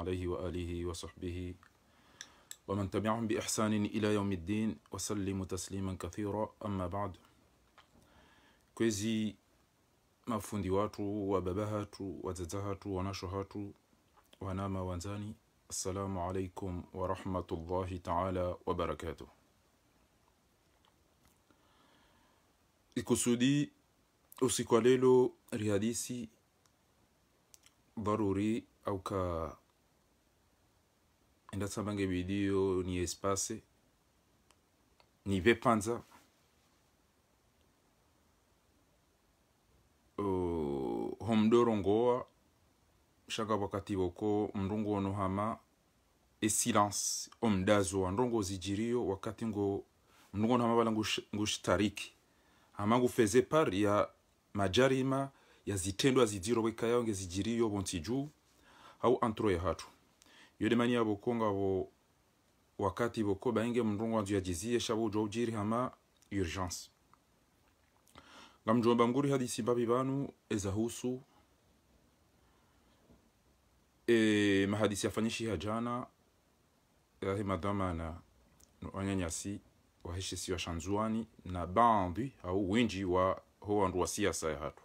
عليه وآله وصحبه ومن تبعهم بإحسان إلى يوم الدين وسلم تسليما كثيرا أما بعد كوزي ما فنديوات وببهات وزدهات ونشهات ونام وانزاني السلام عليكم ورحمة الله تعالى وبركاته الكسودي usiku wa leo lihadisi dharuri au ndasambange video ni espace nive panza uh, oh, homdoro ngowa shaka wakati woko mndungu onohama e silence omdazo andongo zijirio wakati ngo mndungu onohama wala ngushtariki ama ngufeze par ya majarima ya zitendo zidiro weka yao ngezijirio bonti hau au antro ya hatu yo de manière bokonga bo wakati boko bainge mndungu wanzu ya jizie shabu jo ujiri hama urgence ngam jo mguri hadisi babi banu ezahusu e, mahadisi afanyishi ya jana yahe madhamana wanyanyasi waheshesi wa shanzuani na bandi au winji wa ho howandu wa siasa ya hatu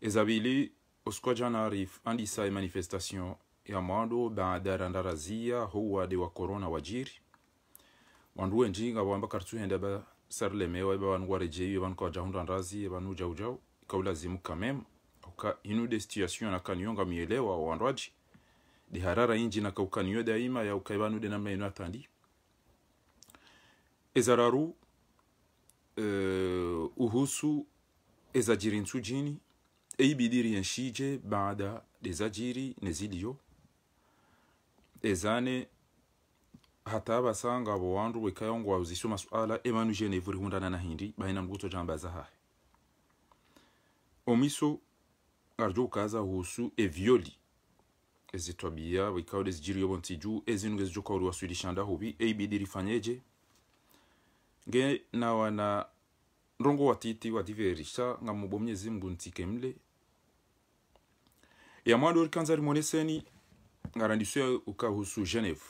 ezabili oskwa jana arif andisa e manifestation yamwandu baada ndaraziya huwa de wa corona wajiri wandu njinga wamba kartuhenda ba sarlemewa ba wanu warejeyo banko jahundu ndarazi banu jaujau kaulazimu kamem ka inu de situation na kanionga mielewa wandwaji de harara inji na kaukaniyo daima ya banu de namna ino atandi ezararu uh, uhusu ezajiri nsujini eibidiri yenshije baada dezajiri nezilio ezane hataba sanga bo wandu wekayongo wawuzisho masuala emanu jenevuri hundana na hindi baina mguto jambaza hahe omiso arjo ukaza husu evyoli ezitwabia wikao dezijiri yobo ntiju ezinu gezijoka uri wasuilishanda hubi eibidi rifanyeje nge na wana rongo watiti wadiverisha nga mubo mnyezi mgu ntike mle ya mwandu rikanza rimoneseni ngarandiso ukahusu genève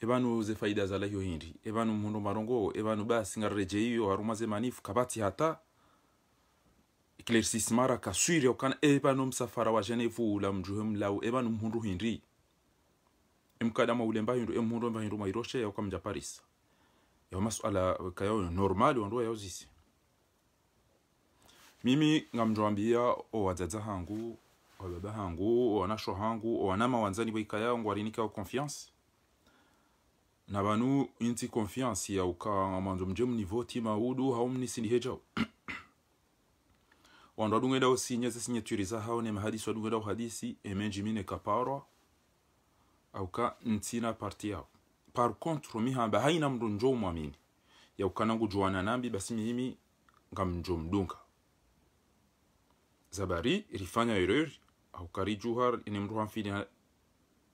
evanu ze faida za lahiyo hindi evanu mhundo marongo evanu basi ngarereje ngarrejeiyo harumaze manifu kabati hata eclaircissement rakaswirya ukana evanu msafara wa genève ula mjuhe mlau evanu mhundu hindi emkadama ule mbahindu emhundu mbahindu mairoshe mja paris yao masuala kayo normal wandu yao zisi mimi ngamjwambia wadzadza hangu Oh, baba hangu owanasho hangu owanama wanzani boika yao ngwarinika confiance na banu inti confiance ya uka manzo mje mnivo tima udu hao mnisindi hejao wando adungeda osinye zesinye turiza hao ne mahadisi wadungeda ohadisi emenji mine kaparwa auka ntina parti yao par contre mi mihamba haina mndu njo mwamini ya ukanangu juana nambi basi mihimi ngamjo mdunga zabari rifanya erreur haukari juhar ine mndu hamfini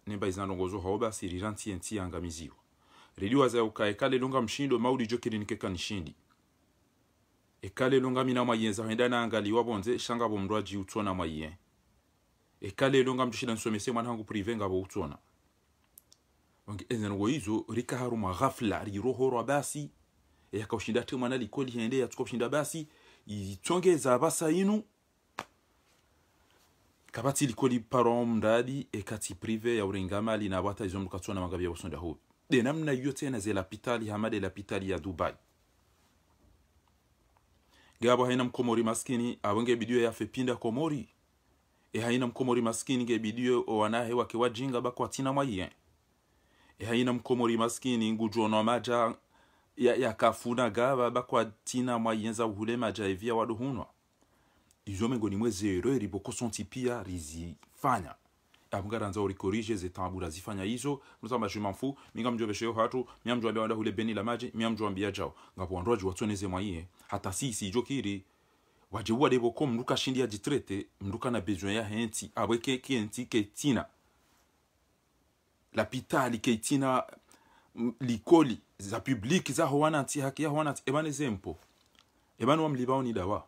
nemba izinalongozo haoba asirira ntsiye ntsiye angamiziwa redio aza ukae kale longa mshindo maudi jokiri nikeka nishindi ekale longa mina mwayenza henda na angaliwa wabonze shanga bo mndu ajiutsona mwayen ekale longa mndu shida nsomese mwana hangu prive ngabo utsona wange ezengo izo rikaharuma ghafla rirohorwa basi e yakaushinda te mwana likoli hende yatsuka kushinda basi itsongeza basa inu kabati liko liparo mradi ekati prive ya urengama linabata izo mkatwa na magabi ya wasonda huu. de namna yote na ze lapitali hamade la pitali ya Dubai gabo haina mkomori maskini awenge bidio ya fepinda komori e haina mkomori maskini ge bidio o wanahe wake wajinga bako atina mwaye e haina mkomori maskini ngujo no maja ya, ya kafuna gaba bako atina mwayenza uhule maja evia waduhunwa izo mweze miongoni mwezero eribokoswa ntipia rizifanya abungaranza orikorije zetambura zifanya izo mutamba shima mfu minga mjo besheyo hatu mia mjo ambia wanda hule beni la maji mia mjo ambia jao ngapo wandoji watsoneze mwaiye hata sisi ijo kiri wajewa debo ko mruka shindi ya jitrete mruka na besoin ya henti abweke kenti ketina lapitali ketina likoli za publiki za howana nti haki ya howana nti ebane zempo ebane wa mlibao ni dawa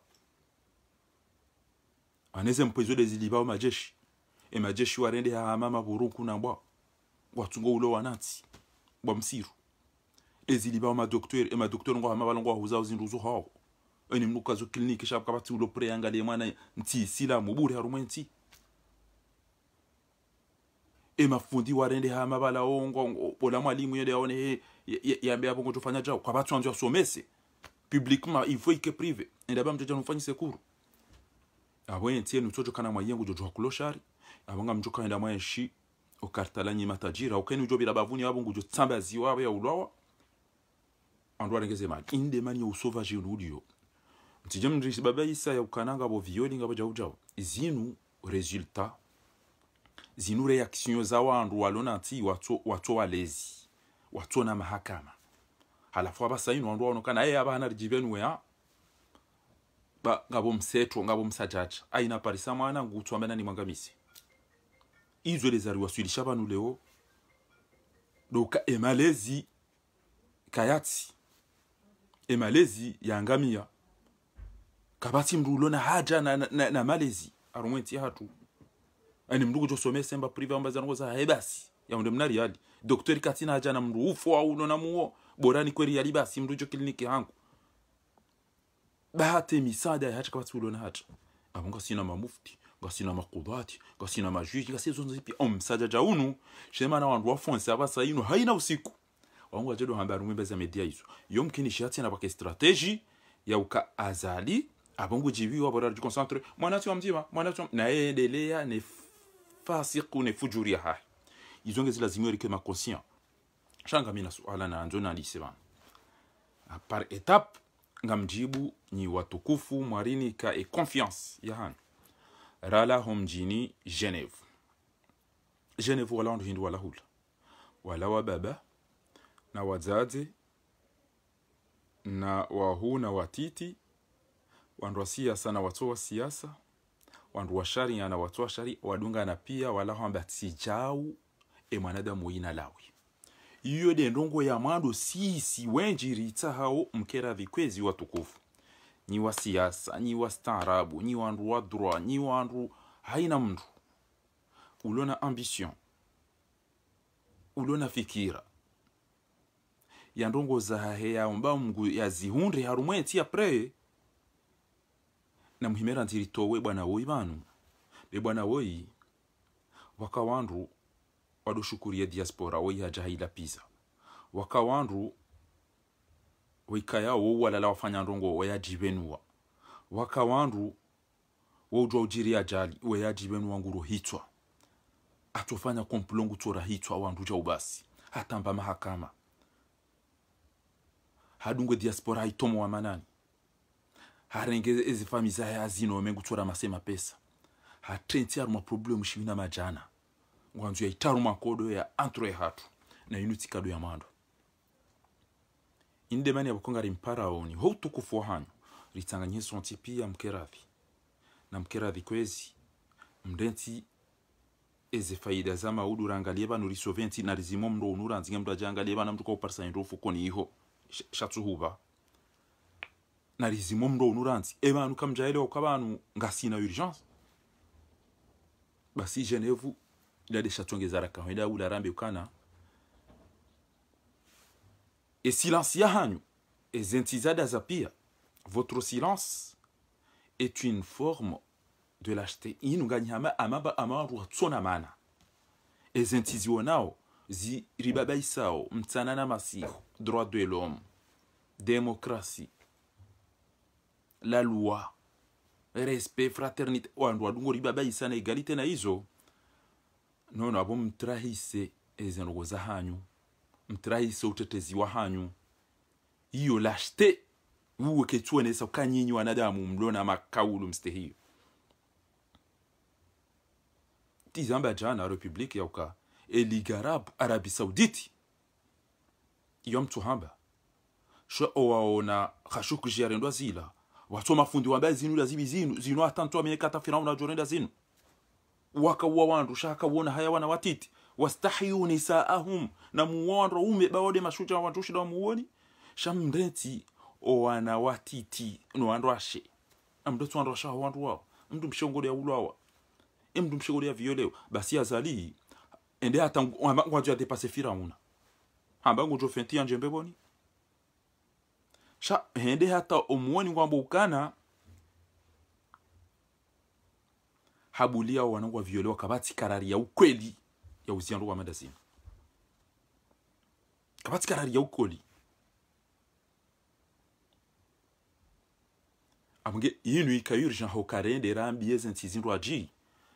anaweza mpwezo zilibao majeshi e majeshi warende mama buruku na bwa watungo ulo wanati bwa msiru ma doktor e doktor e ngo hamaba longo huzao zinduzu hao eni mnuka zo kliniki shab kapati ulo pre le mwana nti sila muburi harumwe nti e mafundi warende mama la ongo bola mwalimu yende aone he yambe hapo ngotofanya jao kwa batu anjo asomese publiquement il faut que privé ndaba mtoto abo NTN utojokana mwa yengu jojo hakuloshari abanga mjoka enda mwa enshi nyi matajira okeni ujo birabavuni wabu ngujo tsamba ziwawe ya ulwawa andwa rengeze mali inde mani usova jirudio tijem mndrisi baba isa ya ukananga bo violi ngabo jawu jawu zinu resultat zinu reaction za wa andu walona ti watu watu walezi watu na mahakama halafu abasa inu wandu waonekana yeye eh, abana rijivenu ya ba ngabo msetu ngabo msajaja parisa mwana ngutswambana ni mwangamisi izwe le zari wasuli banu leo doka emalezi kayati emalezi yangamia kabati mrulo na haja na, na, na malezi arumwenti hatu ani mdugu jo kujosomea semba prive amba zango za hai basi yaunde mnari yali daktari katina haja na mndu au na muo borani kweli yali basi mndu jo kliniki hangu bahate misaada ya hata kama tsiulona hata avo sina mamufti ngasina makudhati ngasina majuji zonzo zipi omusaja jaunu na wandu wafonse avasa ino haina usiku wangu wajedo hamba rumwimba za media izo yomkini shati na bake strategy ya uka azali abongo wa bora ju concentre mwana tu amjima mwana tu na endelea ne fasiku ne fujuria ngezi izonge zilazimu erike conscient changa mina suala na anjo na lisebana par etape nga mjibu nyi watukufu mwarini ka e confiance yahan rala hom jini geneve geneve wala wandu hindu wala hula wala wa baba na wadzadze na wahu na watiti wandu wa siasa na watoa siasa wandu wa sharia na watoa sharia wadunga na pia wala hamba tijau e mwanadamu ina lawi iyo ndongo ya mando sisi wenjiritsa hao mkera vikwezi watukufu ni wa siasa ni wa starabu ni wandu wa droit ni wandu haina mndu ulona ambition ulona fikira yandongoza hahe yaomba mngu yazihunde harumwetsi apre muhimera ntiritowe bwana woyi banu be bwana woyi wakawandu wadushukuria diaspora wo ihaja haila pisa wakawandu wikaya wo walala wafanya ndongo wayajibenua wakawandu woujwa ujiri ajali wayajibenua nguru hitwa atofanya komplongu tora hitwa wandu ja ubasi hatamba mahakama hadungwe diaspora haitomo manani harenge ezifami zahe azino omengu tora masema pesa hatrenti aruma problemu shivina majana ngwanzu ya itaru makodo ya antro ya hatu na inu kado ya mando inde mani ya abakonga ari mparaoni ho utukufu ritanga ritanganye sonti pia mkerathi na mkerathi kwezi mdenti eze faida za maudu rangalie banu risoventi na rizimo mdo unura nuranzinge mdo ajangalie mdo kwa uparsa ndofu koni iho shatu shatuhuba na rizimo mdo mro nuranzi ebanu kamjaelewa kwa banu ngasina urijansi basi jenevu iladeshatwengeza la Et silence ya votre silence est une forme de lâcheté amaba tsunamana. mana Zi ribabaisao, mtsanana masiho droit de l'homme démocratie la loi respect fraternité ribabaisana, égalité na none abo muturahise ezinrogo zahanyu muturahise utetezi wahanyu iyo lashte uwe kechuonesa kukanyinyi wanadamu mlona makaulu mstehiyo tizamba jana republiki yauka eligarab arabi sauditi iyo mtuhamba shwe owaona khashukujiyarendwa zila watu mafundi wambaye zinu la zibi zinu zinu atantwa minekata firauna jorenda zinu wakauwa wandu shakawona haya wana watiti wastahiyu nisaahum na muwonro ume baode mashuja wa wandu shida muwoni owana watiti no wandu ashe amdotu wandu asha wandu wao mndu mshongole ya ulwawa e mshongole ya violeo basi azali ende hata adepase firauna hamba ngojo fentia boni sha hende hata omuoni ngwamba ukana habulia au wanangu waviolewa kabati karari ya ukweli ya uziano wa madazini kabati karari ya ukweli amge yinu ikayurjan hokarende rambi yezen tizindu ji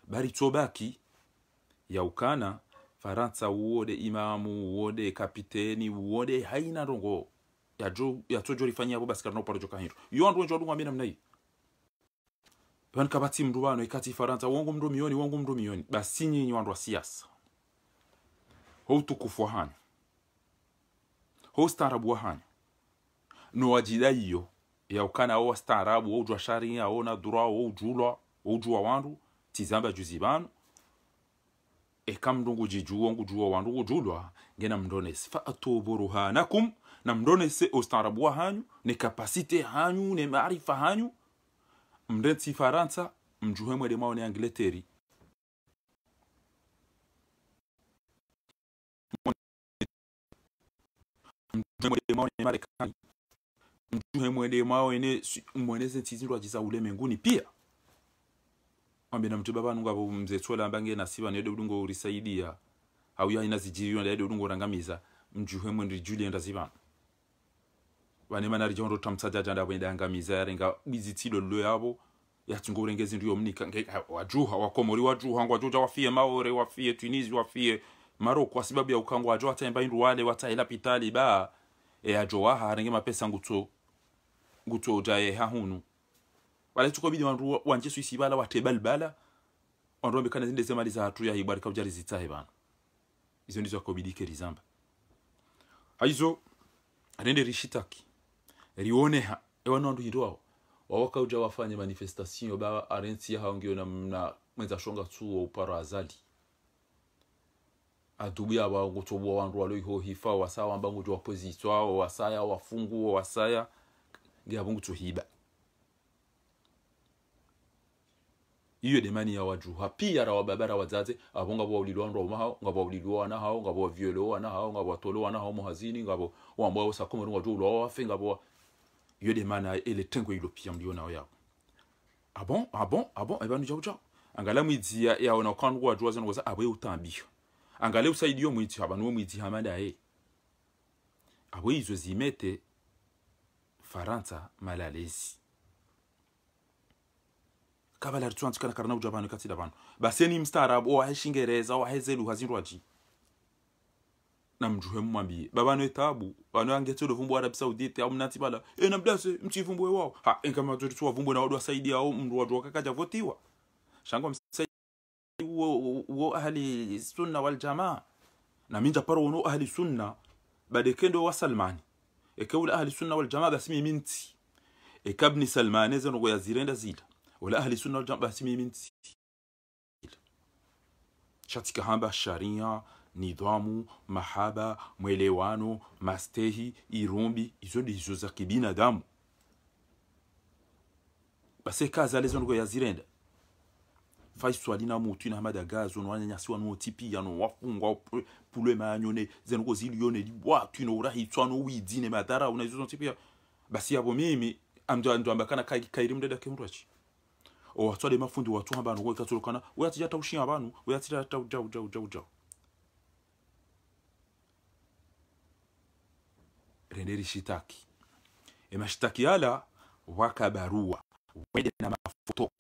bari tobaki ya ukana faransa uode imamu uode kapiteni uode haina rongo ya jo ya tojo lifanyia bo basikana no parojo kahiro yo andu njo dunga mena mnai vanhu kabatsi mndu vano ikati ifaransa wongu mndu miyoni wongu mndu miyoni basi nyinyi wandu wa siasa ho utukufu wa hanyu ho ustaarabu wa hanyu nowajidaiyo yaukana o wastaarabu oujua sharia ona droit oujulwa oujua wandu tizamba juzi vanu eka mndungu jijuo ngujuo wandu gujulwa ngena mndonese faatu burhanakum na mndonese ustaarabu wa hanyu ne kapasite hanyu ne maarifa hanyu mndensi faransa mjuhe mwede maone angleteri mjuhe mwede maone marekani mjuhe mwede maone mweneze tizindwa ule menguni pia mwambe na mtu baba nunga mzetswela mbange nasiba nede udungo urisaidia au ya inazijiriwa nede udungo rangamiza mjuhe mwende julien razivano vanemana richaunotota mutsadza tanda voendangamiza yarenga bizitsilo lilo yavo yatsingourenge zindu nge wajuha wakomori wajuha ngwa wajuja wafie maore wafie tunisi wafie maroko sababu ya ukangu wajo wataemba indu wale wataela pitali ba e ajo waha arenge mapesa ngutso ngutso ujaye hahunu wale tuko bidi wandu wanje suisi bala watebal bala wandu wambekana zinde zemali za hatu ya ibari ujari zitahe bana izo ndizo akobidike rizamba aizo arende rishitaki rione ha rioneha ewanandu yirwaho wawaka uja wafanye manifestation ba arensi yahangio na mna mwenza shonga tu wa uparo azali adubu ya wangu tobua wandu walo iho hifa wasaya wa wambangu jwa wa wasaya wa fungu wa wasaya ngiyabungu tuhiba iyo demani ya wajuha pia ra wababara wazaze abo ngabo waulilwa ndo maha ngabo waulilwa wana hao ngabo wavyelo wana hao ngabo watolo wana hao muhazini ngabo wambo sakomero ngabo wafe ngabo yodemana ele tengo ilopia mlio nao yao abon ah abon ah abon ah ebanu eh ben, jauja angala mwidia ya ona kangu wa jwazo ngoza abwe utambisho angale usaidio mwiti abanu mwiti hamada e abwe izo zimete Faranta malalezi karana baseni na mjue mwambie baba no etabu wana angeto do vumbo Arab Saudite au mnati bala e na mdase vumbo wao ha kama tu tu vumbo na wadu saidi au mndu wadu wakakaja votiwa shango msaidi wo, wo ahli sunna wal jamaa na minja paro wono ahli sunna bade kendo wa Salmani e kaul ahli sunna wal jamaa basmi minti e kabni Salmani zeno go yazirenda zila ahli sunna wal jamaa باسمي minti شاتك hamba sharia nidhamu, mahaba, mwelewano, mastehi, irumbi, izo ndizo za kibinadamu. Basi kazi alezo ndugu yazirenda. Faiswa na mutu na hamada gazo no wanyanyasi wanu tipi ya no wafungwa pule manyone zenuko zilione watu no urahitwa no widine madhara unaizo tipi ya basi hapo mimi amdo ndo ambakana kai kairi mdada kimrwachi o watu mafundi watu hamba no kwa katulokana we atijata ushia banu we atijata uja uja uja uja rendeli shitaki e, mashitaki yala waka barua wede na mafoto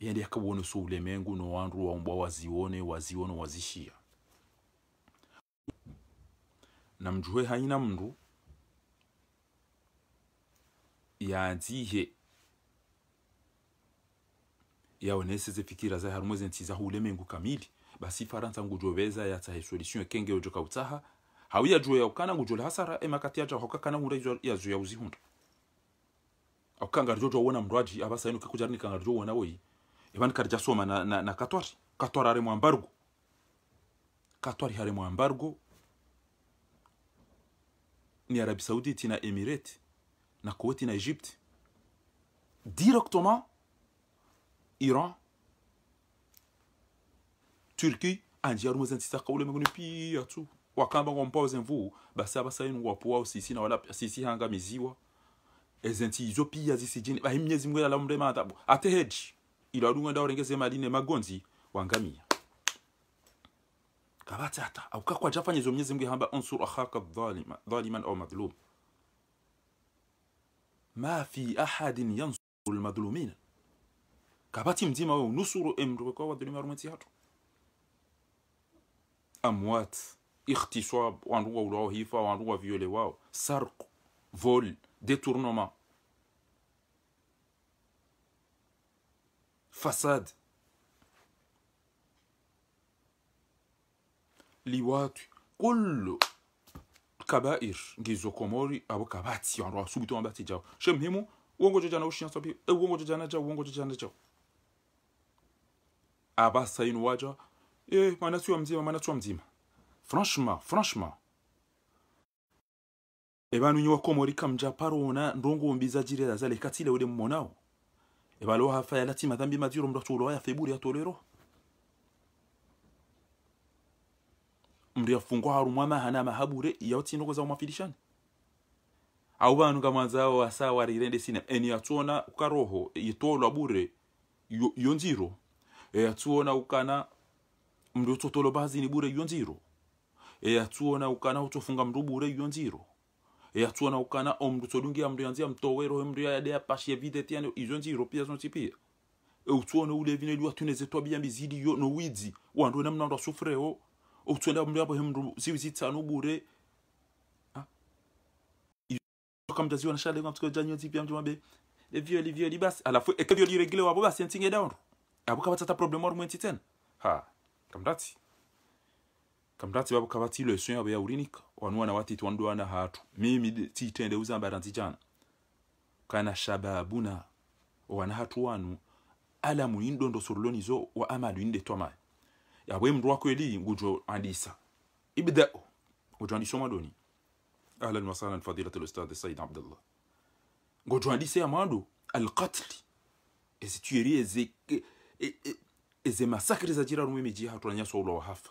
yende yakabona so ulemengu no wandu mbwa wazione wazione wazishia na mjuhe haina mndu yanzihe yaoneseze fikira za harumweze ntiza ulemengu kamili basi faransa ngujoveza yatsa he solution kenge ojoka utsaha hawiya juwe ya ukana le hasara emakati ya hoka kana ngura yazuya uzihunda okanga rjo jowona mrwaji abasa ino kikujarni kanga rjo wona woyi ibani karja soma na, na, na katwari katwari ari mwambargo katwari hari mwambargo ni arabi saudite na emirate na kuwait na egypte directement iran Turquie, Türkiye anjiarumweza nsisa ule mengune pia tu wakamba kwa ngompoze mvu basaba sayinu wapuwao sisi na wala sisi hanga miziwa ezinti izo pia zisi zisijini bahi nyezi mwela la mwela mwela. ate heji ilo adunga orenge rengeze madine magonzi wangamia Kabate ata, au kakwa jafa nyezo mnyezi mwela hamba onsur akhaka dhaliman au madhlum ma fi ahadin yansuru madhulumina. kabati mzima wewe nusuru emru kwa wadhulima rumati hatu amwat, irtiswab, wandu wa hifa wandu viole wao, sark, vol, détournement, façade, liwat, kullu kabair ngizo komori abo kabati wandu wa subito eh, jao uongo jojana uongo jojana waja eh, mwanachua mzima mwanachua mzima franchement franchement ebanunyi wakomorika mjaparona ndongo mbizajire azale katile ule mmonao ebalo hafa yalati madhambi madiro mraturo ya feburi ya tolero mri afungwa harumwa mahana mahabure yauti ndoko za umafilishani au banu kamwanzao wasa warirende sina eni yatuona ukaroho yitolwa bure yonjiro yatuona e ukana mndu utotolo bazi ni bure iyo nziro eyatsuona ukana utofunga mndu bure iyo nziro eyatsuona ukana o omndu todungia mndu yanzia mtowerohe mndu yayadeya pashie videtiane izo nziro pia e zontipia ule vine liwa tuneze twabiyambi zidiyo nowidzi wandu namnandu asufureo outsuenda e mndu yapo hemndu ziwizitsano bure kamtaziwa shale kwa mtuko janyo zipia mtu mabe e li violi li basi alafu ekavyo liregile wabo basi e ntinge down abuka batata problem waru mwenti tena ha babu kamdatsi le kavatsi ilo urinik wanu yaurinika wati watiti wanuduwana hatu mimi ti tende uzamba uzambara nzijana kana shababuna wana hatu wanu ala muindo ndo indondo zo wa amalu inde toma ya bwe mdu wako eli ngujo andisa ibda ngujo andisa madoni ahlan wa sahlan fadilat al-ustad sayyid Abdullah ngujo andisa ya mwandu al-qatl ezituerie ezeke e- eze za jira rumi mijiha turanyaso ulo wahafa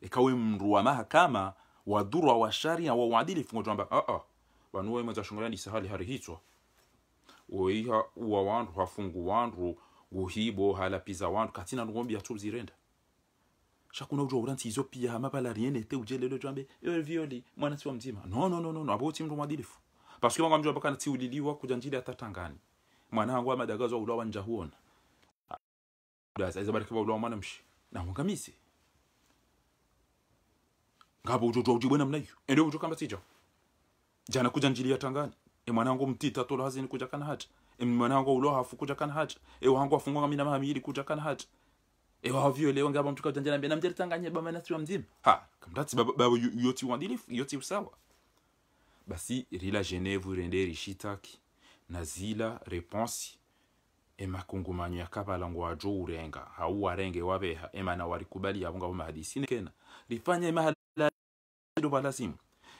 ikawe e, mndu wa mahakama wadhuru wa washari ya wa uadilifu ngotamba a ah, wanuwa ah, ima mazashongolea ni sahali hari hitwa oiha uwa wandu hafungu wandu guhibo hala halapiza wandu katina nungombi ya ngombi atubzirenda shakuna ujo uranti izo pia hama pala riene te ujelele jambe ewe eh, violi mwana siwa mzima no no no no, no. abo ti mtu mwadilifu parce que wangamjua baka ti uliliwa kujanjili atatangani mwana wangu wa madagazo ulawa njahuona aizabalekerwa ula mwana mshi namungamise ngabo ujojwa ujibwena mnayo ende ujo kamba sija jana kuja njili ya tangani e mwanangu mtita tola hazini kuja kana hata e mwanangu ulo hafu kuja kana hata e wangu afungwa ngami na mahamili kuja kana hata e wavyo leo ngaba mtuka ujanjana mbena mjeri tanganya bama na tuwa mzima ha kamdati babu babu yoti uadilifu yoti usawa basi rila Geneve rende rishitaki na Nazila reponsi ema kungumanyo ya kabala ngo wajo urenga hau warenge wabeha ema na walikubali vonga voma hadisine kena rifanya ema halalo ba lazimu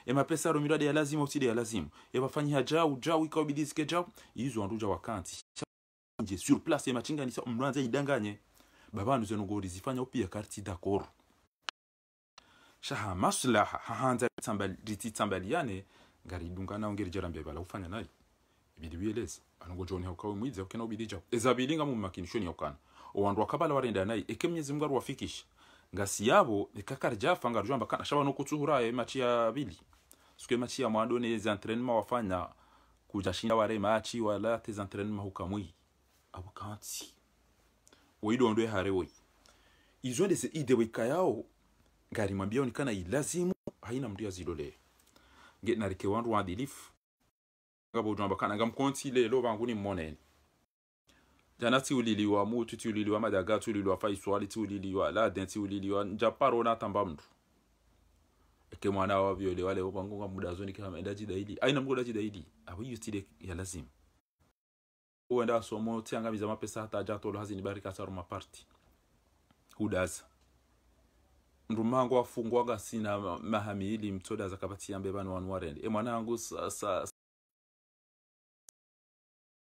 ema pesa ro miradi ya lazima usidi ya lazimu ema fanyia jau jau ikao bidizike jau izo anduja wakanti nje sur place ema chinga nisa mlanze idanganye babandu zeno gori zifanya ya karti d'accord shaha maslaha hahanza tambali ngari dungana naongeri jarambia bala ufanya nayo ibiri biyeleze anongo joni haukawe mwize ukena ubirija ezabilinga mu makinishoni yaukana owandu akabala warenda naye eke myezi mgaru wafikisha ngasi yabo ikakarjafa ngarujamba kana shaba nokutsuhura ya machi ya bili suke machi ya mwando mwadone ezi entraînement wafanya kujashinda ware machi wala tezi huka hukamwi abu kanti oidondo hare woi izo deze ide wika yao ngari mambia onikana ilazimu haina mdu ya zidole nge narike wandu waadilifu ngabojwamba kana gam konti le lo bangu ni monen jana ti mu tu ti uliliwa madaga ti uliliwa faiswali ti la den ti uliliwa njaparo na tamba mdu eke mwana wa viole wale bangu muda zoni kama ndaji daili aina mgoda ji daili abiyu ti ya lazima uenda somo ti anga angamiza mapesa jato lo hazini barika tsaro maparti hudaza mndu mangu afungwaga sina mahamiili mtodaza kapati yambe banu wanuwarende e mwanangu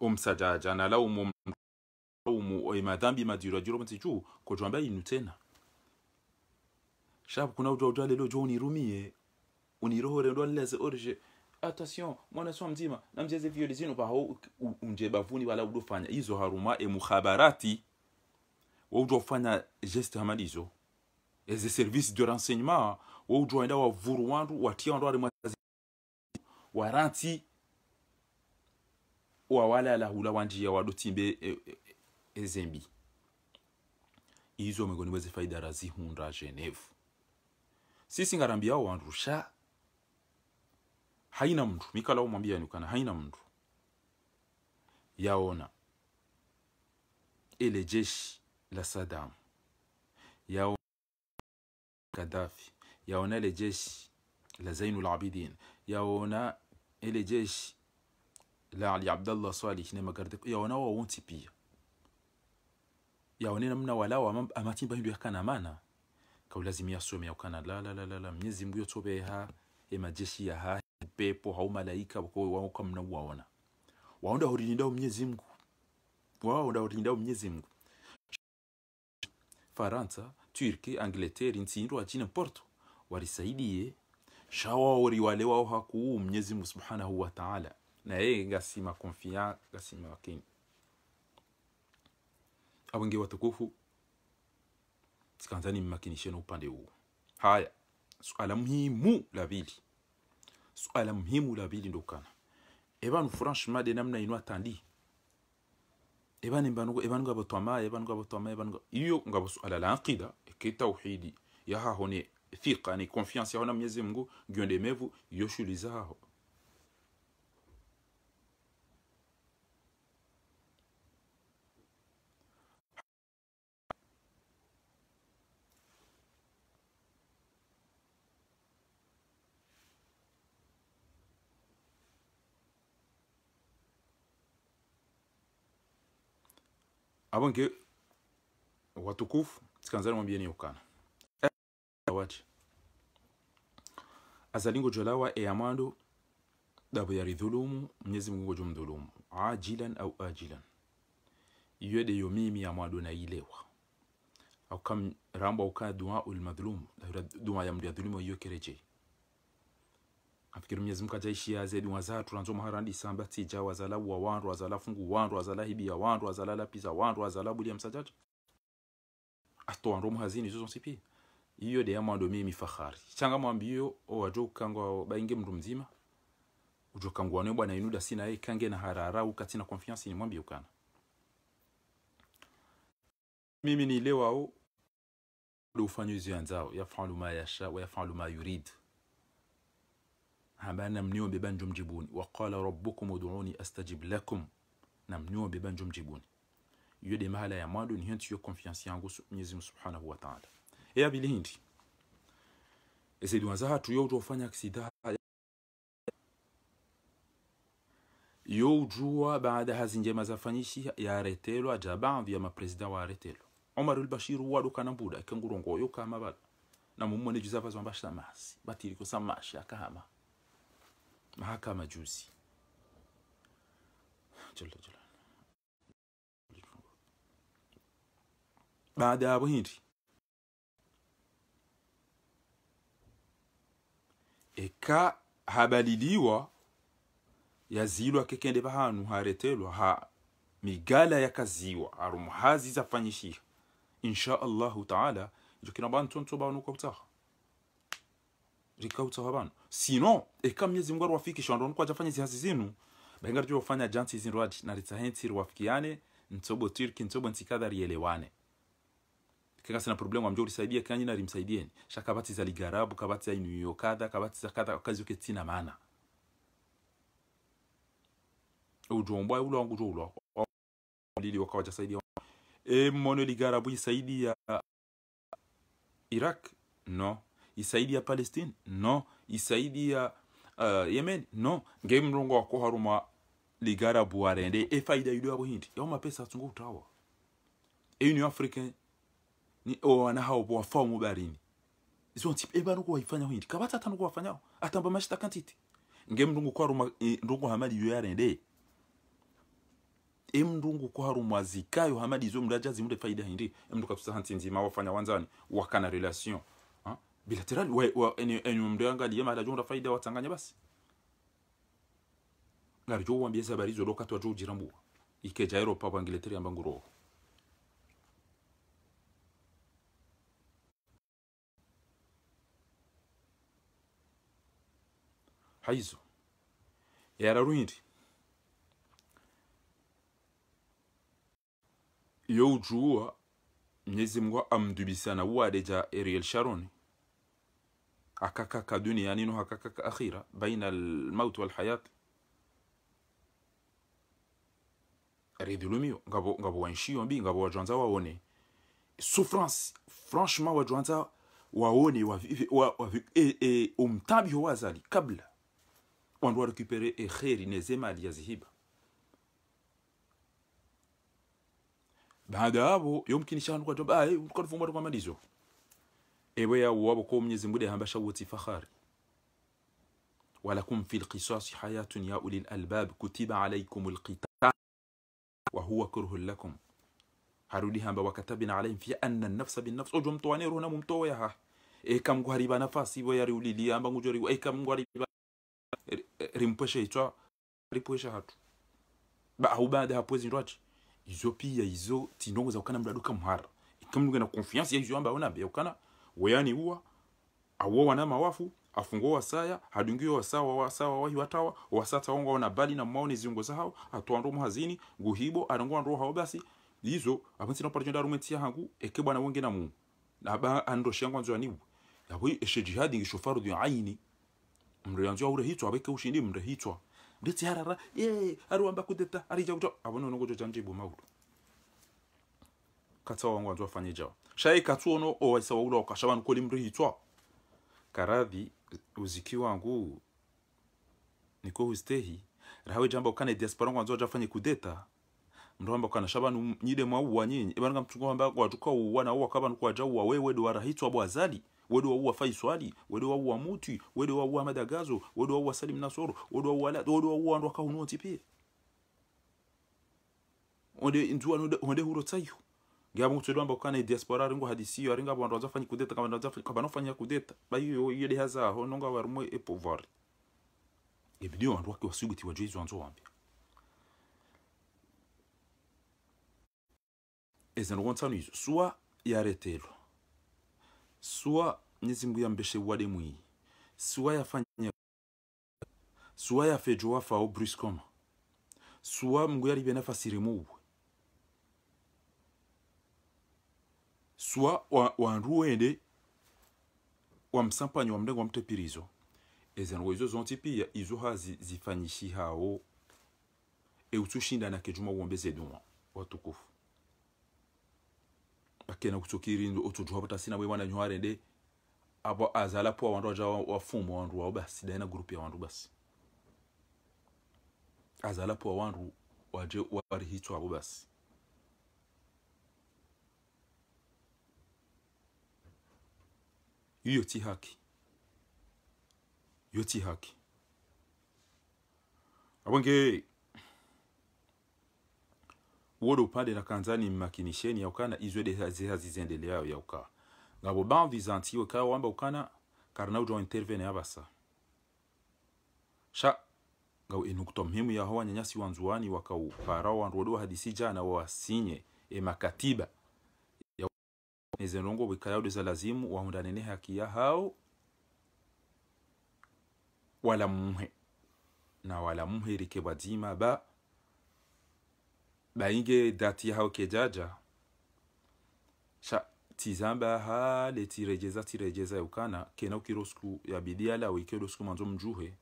omsajja analaumu laumu eh, madhambi madziro kuti chu kojwamba inu tena shabu kuna udwa lelo jo unirumie unirohore ndo nileze orje attention mwana swa mzima na namjeze vyo lizino paho unje bavuni wala udofanya izo haruma e mukhabarati wa wo udofanya geste hamalizo eze service de renseignement wa udwa enda wa vuru wandu watia wandu wa ari wa ranti wawalala hula wanjia wadotimbe e, e, e, ezembi izo megoni weze faida razihunda genevu sisi ngarambia wa wanrusha haina mtu mikala umwambia nukana haina mtu yaona ele jeshi la sadam yaona Gaddafi yaona ele jeshi la Zainul Abidin yaona ele jeshi la Ali Abdallah Salih ne magardik ya wana wa wonti pia ya wana namna wala wa amati amatimba hindu yakana mana ka lazimi ya some yaukana la la la la, la. mnyezi mungu e majeshi ya ha e pepo hau malaika wako wako mna waona waonda ndao mnyezi mungu waonda ndao mnyezi mungu Faransa, Turki, Angleterre, nchi hindo ajina Porto shawa shawauri wale wao hakuu mnyezi Mungu Subhanahu wa Ta'ala naye nga sima konfiya nga sima wakini watukufu sikanzani mmakinishe na upande huu haya swala muhimu la vili swala muhimu la pili ndokana ebanu franchement de namna ino atandi ebanu ebanu ebanu ngabo twama ebanu ngabo twama ebanu hiyo ngabo suala la aqida ke tauhidi ya hahone thika ni confiance ya hona Mwenyezi Mungu gionde mevu yoshuliza yoshulizaho abonge watukufu tikanzani mwambieni ukana eh, wati azalingo jolawa eyamando dabo yaridhulumu mnyezi mungu mdhulumu ajilan au ajilan iyede yo mimi yamado nailewa au kam ramba dua duaa ulmadhulum dua ya mdadhulimu iyo kereje amfikiri mnyezi mngu ajaishiya zedi wazathu ranzo maharani samba tija wazala wa wandu wazala fungu wandu wazala hibi ya wandu wazala lapiza wandu wazala ya msajaja ato wandu muhazini zonse sipi iyo de ya mwando mimi fakhari changa mwambiyo o wajo owajokangwa bainge mndu mzima ujokangwa nayo bwana inuda sina ye kange na harara ukatina konfiansi ni mwambi ukana mimi ni lewa lewao ufanyuzi anzao yafalu ma yasha wa yafalu ma yurid na mniwe bebani njo mjibuni waqala rabbukum ud'uni astajib lakum na mniwe bebani njo mjibuni iyo de mahala ya mwandu ni hintu yo confiance yangu Mwenyezi Mungu Subhanahu wa Ta'ala e, e ya bili hindi ese azaha tu yo utofanya kisida yo ujua baada hazi njema zafanyishi ajaba ja ma president wa retelo Omar al-Bashir waduka na mbuda ikangurongo yo kama bad na mumone juzava zamba shamasi batiriko samashi akahama mahakama juzi jolo jolo baada ya buhindi eka habaliliwa yazilwa kekende bahanu haretelwa ha migala yakaziwa arumuhazi zafanyishiha insha allahu taala ijo kina bantu ntu banu kautaha rikautaha banu sino eka myezi mungu ariwafikisha wandu ajafanya zihazi zinu benga bahinga ryofanya jansi izi rwadi naritsa hensi riwafikiane nsobo tirki nsobo nsikadha rielewane kenga sina problem wa wamjo ulisaidia kanyi na rimsaidieni shaka bati za ligarabu kabati za inuyo kadha kabati za kadha kazi yoke tina maana ujombwa ulo wangu jo ulo lili wakawa saidia e mmono ligarabu isaidia Iraq no isaidia Palestine no isaidia uh, yemen no nge mrongo wa wako haruma buarende e faida yudo yako hindi yao mapesa tungo utawa e ni afrika ni o wana hao bo wafamu barini izo e banu ko waifanya hindi kabata tanu ko wafanyao atamba mashita kantiti nge mrongo kwa ruma e, mrongo hamadi yudo yarende emdungu kwa haruma zikayo hamadi zo mdaja zimure faida hindi emduka tusahanti nzima wafanya wanzani wakana relation bilaterali enyo mdo yanga aliyema alajonda faida watanganya basi ngarjo wambia zabari zo lokati wajo jirambua ikeja europa wangileteri ambangu roho haizo yo youjuwa mnyezi mngu amdubisana uwadeja ariel sharoni هكاكا دنيا يعني نو هكاكا أخيرة بين الموت والحياة ريدلومي غابو غابو انشيو بي غابو جونزا واوني سوفرانس فرانشمان وا جونزا واوني وا وا وا ا اومتابي هو ازالي قبل وان دو ريكوبيري خير نيزيما ديال زهيب بعد ابو يمكن شان كنت اي كنت فمر كما ديزو ewe ya uwabu kwa mnyezi mbude dehambasha woti fakhari Walakum fil kisasi hayatun ya ulil albab kutiba كتب عليكم القتال وهو كره lakum. harudiha hamba wakatabina alaim fia anna nafsa bin nafsa. ojo mtuwa mtowanero na ya ha eka mgu hariba nafasi wa ibo yariulilia amba ngujo riwa eka mgu hariba rimpesha itwa ripesha hatu ba au baada hapwezi ndwachi izo pia izo tinongo za ukana mdaduka muhara ikamnugena confiance ya izo amba ona be wakana. weyani uwa awo wana mawafu afungo wa saya hadungio wa wa sawa sawa wa hiwatawa wa sata ongo wana bali na maone ziungo atuwa atwando muhazini guhibo arangwa ndo hao basi izo apansi no rumeti ya hangu eke na wenge na Mungu na ba ando shangwa nzo anibu hui eshe jihadi ngi ngishofaru dhi aini mre yanzu ure hitwa abeke ushindi mre hitwa mre tiharara yee aru aruamba kudeta arija kuto abono nongo janje bo maudu katsa wangu anzo wafanye jao shayi katsu ono o owaisa waula wakashawa nkoli mri hitwa karadhi uziki wangu niko hustehi rahawe jamba ukane diaspora wangu wanzo wajafanye kudeta mramba kana shaba nyide mwa mauwa nyinyi ibanga mtungo amba watuka uwa na uwa kaba kwa jawa wewe do warahitwa bwa azali wedo wauwa faiswali wedo wauwa muti wedo uwa madagazo wedo uwa salim nasoro wedo uwa la wedo wauwa ndo akahunoti pia onde ntuwa onde huro tsayo ngaba mutsuri bamba kana diaspora aringo hadisiyo aringa abantu bazafanya kudeta kama bazafanya kama banofanya kudeta bayo iyo de hazaho nonga warimo e pouvoir e ibyo abantu wake wasubiti wajwe izo anzo wambi ezano gontsano izo sua yaretelo sua nyezimbu ya mbeshe wade mwi sua yafanya sua yafejo wafa au brusquement sua mgu yari benafasirimu swa wanruwende wa msampanyi wa mlengo wa mtepirizo ezanwa izo zonti pia izo hazi zifanyishi hao e utushinda na kejuma uombeze duma watukufu bakena kutsukirindo utujuha butasina bwe bwana nywarende abo azala po wandu aja wafumu wandu wao basi daina grupi ya wandu basi azala po wandu waje warihitwa abo basi hiyo ti haki hiyo ti haki abonge wodo upadela kanzani makinisheni ya ukana izwe de deha zizendeleayo yauka ngabo yo kaya wamba ukana karna ujo intervene ya basa sha ngau enukto ya hawa nyanyasi wanzuani waka wakaupara wanrodo hadisi jana wawasinye e makatiba mwenyezi mulungu wikalawo lazimu wahundane ni haki hao wala muhe na wala muhe rike bwadzima ba bainge dati ya hao kejaja sha tizamba hale tirejeza tirejeza ukana kena ukiro siku ya la wikedo siku manzo mjuhe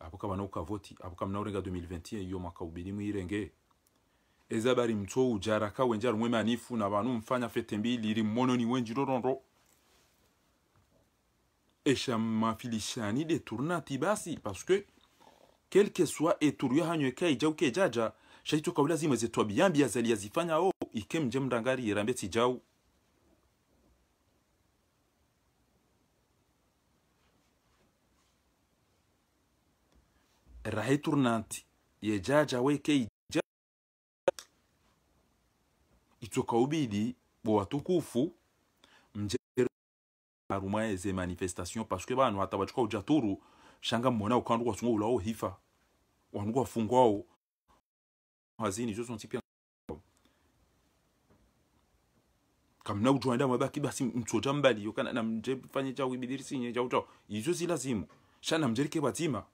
apoka kaba naukavoti apo kama naurenga 2021 iyo mwaka ubili mwirenge eza bari mtso ujaraka wenja rumwe manifu na bantu mfanya fete mbili ili mono ni wenji roronro esha mafilishani de turna tibasi paske kelke quel que soit eturu hanywe kai ke jaja shaito kwa lazima zetwa biyambi ya zifanya o ike mje mdangari irambe tijau rahe tournanti ye jaja weke ijau. tukaubidi watukufu mje aruma eze manifestation parce que bantu hatabachuka ujaturu shanga ukandu kwa sungu ulao hifa wandu kwafungwao hazini zozo ntipia kamna utwaenda mabaki basi mtsoja mbali yokana na mje fanye cha ubidirisi nye cha utao izo si lazimu shana mjerike batima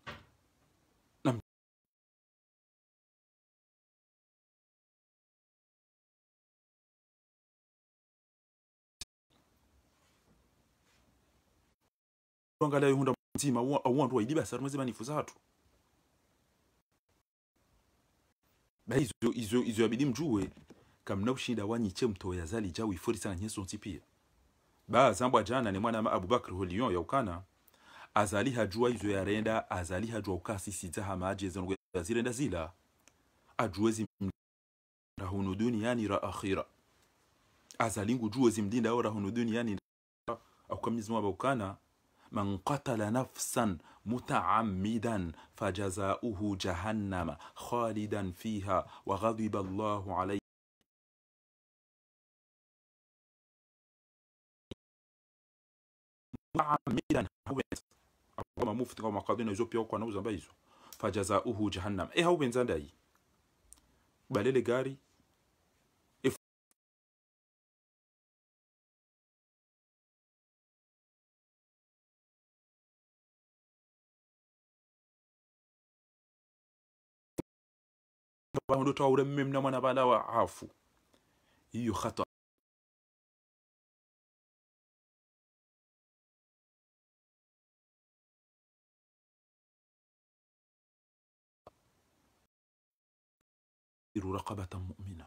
twangala yihunda mtima awandu waidibasa rimweze vanifuza hatu baizo izo izo yabidi mjuwe kamna kushinda wanyiche ya zali jawi sana nyeso ntipia ba zambwa jana ni mwana Abubakar Holion ya ukana azali hajua izo renda azali hajua ukasi sita hamaje zile nda zila ajuwezi hunu duniani ra akhira azali juwezi mdinda au rahunu duniani wa ukana من قتل نفسا متعمدا فجزاؤه جهنم خالدا فيها وغضب الله عليه فجزاؤه جهنم ايه هو بنزان داي بلي لي غاري bahundu tawu remmim na mana bala wa afu iyo khata رقبة مؤمنة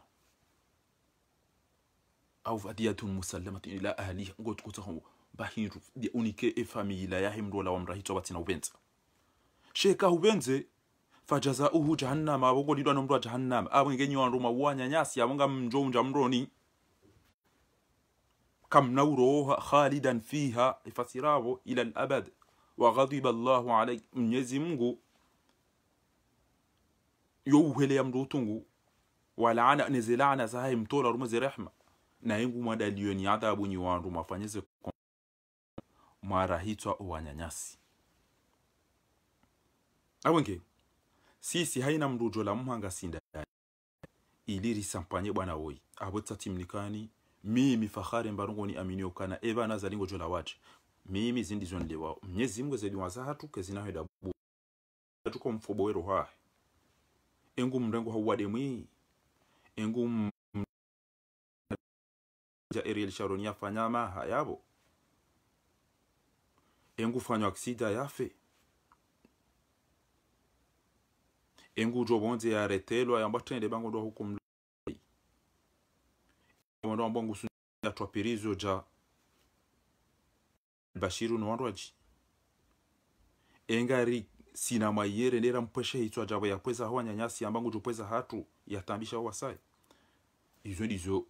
أو فدية مسلمة إلى أهلها قد قتهم بهير دي أونيكي إفامي لا يهم رولا وامرهي توبتنا وبنت شيكا وبنت fajaza uhu jahannam abongolidwa n'omuntu wa jahannam abwengenyi wa nruma wanyanyasi abonga mnjonja mroni kamnauroha khalidan fiha ifasiravo ila labad waghadiba allahu alaihi mnyezi mungu youheleya mndutungu walaana nezilana zahayi mtola rumaze rehma na ingu ni naye ngumadaliyoni adhabunyi wandu mwafanyeze mwarahitwa uwanyanyasi awenge sisi haina mrujo la mhanga sindani ili risampanye bwana woi abo timnikani mimi fahari mbarungo ni amini okana eva na zalingo jola wacha mimi zindi zon lewa mnyezi mwe zedi waza hatu kezina heda bu tuko mfobo wero ha engu mrengo hawade mwi engu m... ja Ariel ya fanyama hayabo engu fanyo aksida yafe engujo bonzi ya retelo ya tende bango ndo hukum ndo ambongo sunya twapirizo ja bashiru no wanrwaji engari sinama yere nera mpweshe hitwa jabo ya pweza hawa nyanyasi ambangu jupweza hatu yatambisha wasai izo ndizo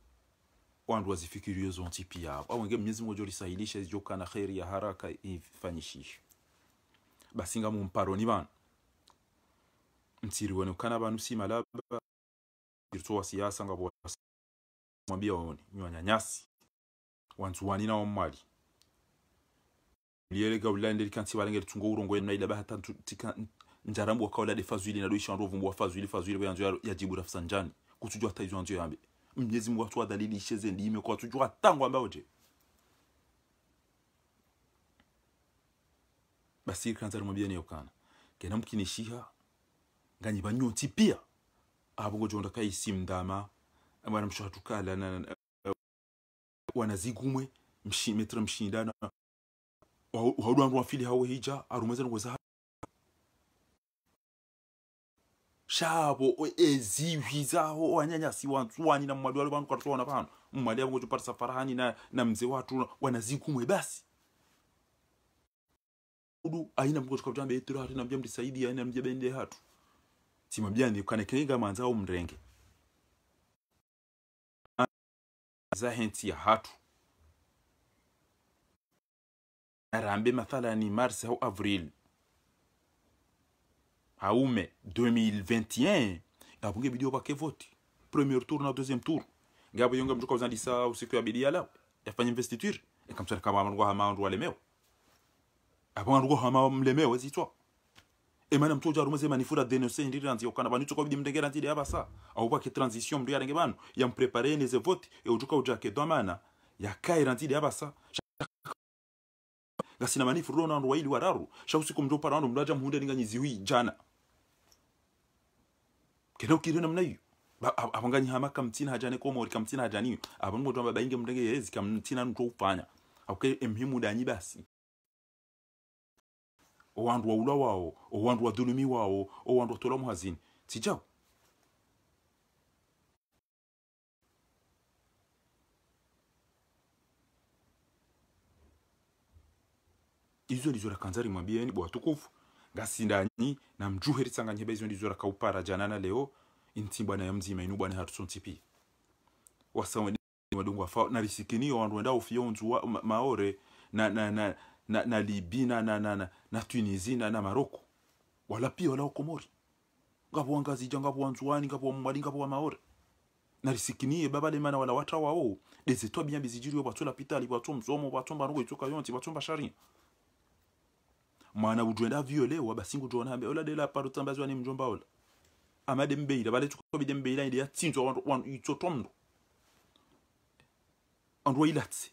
wandu wazifikirio zonti pia au wengine Mwenyezi Mungu jolisahilisha zijoka na khairi ya haraka ifanyishishe basinga mumparo ni bana mtsiriwene ukana bantu si malaba wa siasa ngabo mwambia waone nyanyanyasi wantu wanina wamali ga ulande likanti balenge litungo urongo na ida bahata tika njarambu wa kaula de fazwili na doisha ndovu mbwa fazwili fazwili ya jibu rafsa njani kutujua hata taizo anzo yambe mnyezi mwa atwa dalili isheze ndime kwa tujua tangu ambao je basi kanza mwambia ni okana kena mkinishiha nganyi banyoti pia abogo jonda kai sim simdama mwana tukala na wanazigumwe mshi mshi mshimetra mshindana haudwandu wafili hawo hija arumeza arumazana ngoza shabo ezihwizaho e, wanyanyasi wanzuwani na mwadu wale vanhu katotona vanhu mmwali yavo ngotopatisa farahani na, na mze watu wanazigumwe basi udu aina mgotokatambe etu hatu na namjamdisaidi aina mjabende hatu timabyanyi kanekeiga manza mrenge za henti ya hatu arambe mathalani mars au avril haume 2021 ngapo bidio opake voti premier tour na deuxième tour ngapo yonga mtu kauzandi saa usiku ya bidia lao yafanya investiture ekamtsara kama mwangu hama mwangu alemeo apo mwangu hama mlemeo zitwa emana mtoto arumeze manifura denoncer ndi ranziyokana bantu ko bidimtegera ndi abasa aho kwa transition mbi yarenge bantu ya mprepare ze vote e ujuka ujake domana yakaira ndi sa gasina mani manifura ronald waili wararu sha usiku mdu para parando mdaja muhunde ninga nyizi hui jana kero kiri namna hiyo abanganyi hama kamtina hajane ko mori kamtina hajani abangu ndo babainge mdenge yezi kamtina ndo ufanya akwe emhimu danyi basi owandu waula wao owandu wadhulumi wao owandu watola muhazini sijao izo kanzari rakanza rimwambieni bwa tukufu ngasindanyi na mjuhe ritsanganyheba izo ndizo rakaupara janana leo inti bwana mzima inu bwana sontipi wasawe wadungu na risikini owandu wenda ufio nzuwa maore na, na, na, na, na libi na, na, na, na na tunisi na, na maroko wala pia wala komori ngabo wangazija ngabo wanzuani ngabo wamwali ngabo wamaore narisikiniye babalemana wala watra wao dezetwa bia bizijiriwe bwatso lapitali bwatso mzomo bwatso mbarugo itoka yonti bwatso mbasharia mwana udwenda violewa basingu jona ambe ola dela paro tambazwa ni mjomba ola amade mbeira bale tsuko bide mbeira ide yatsinzwa wan itsotomndo andwa ilatsi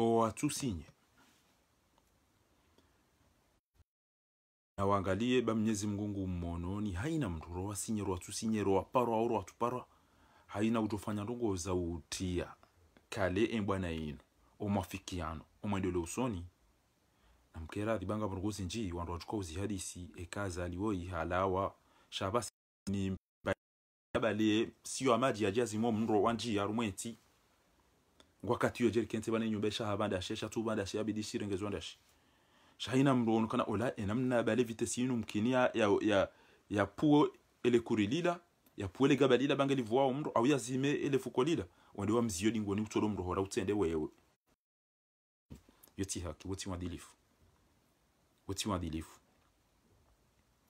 owatsusinye na waangalie ba mnyezi mngungu mmononi haina mndu rowasinye roa paro au paro haina utofanya ndongo za utia kale embwana inu omwafikiano omwendele usoni mkera adhibanga mruguzi nji wandu uzi uzihadisi ekaza aliwoi ihalawa shabasi ni balie sio amaji ajazimo mnro wanji arumweti wakati yo nyumbe shaha jerikense bane nyumba eshaha bandashe eshatu bandashe yabidi shirengezwe ndashe shahina mrono kana ola enamna bale vitesi yinu mkini ya, ya, ya, ya puo ele kurilila ya puo ele gaba lila bange livuwa omro au ya zime ele fuko lila wande wa mziyo ni utolo mro hora utende wewe yoti haki woti wadilifu woti wadilifu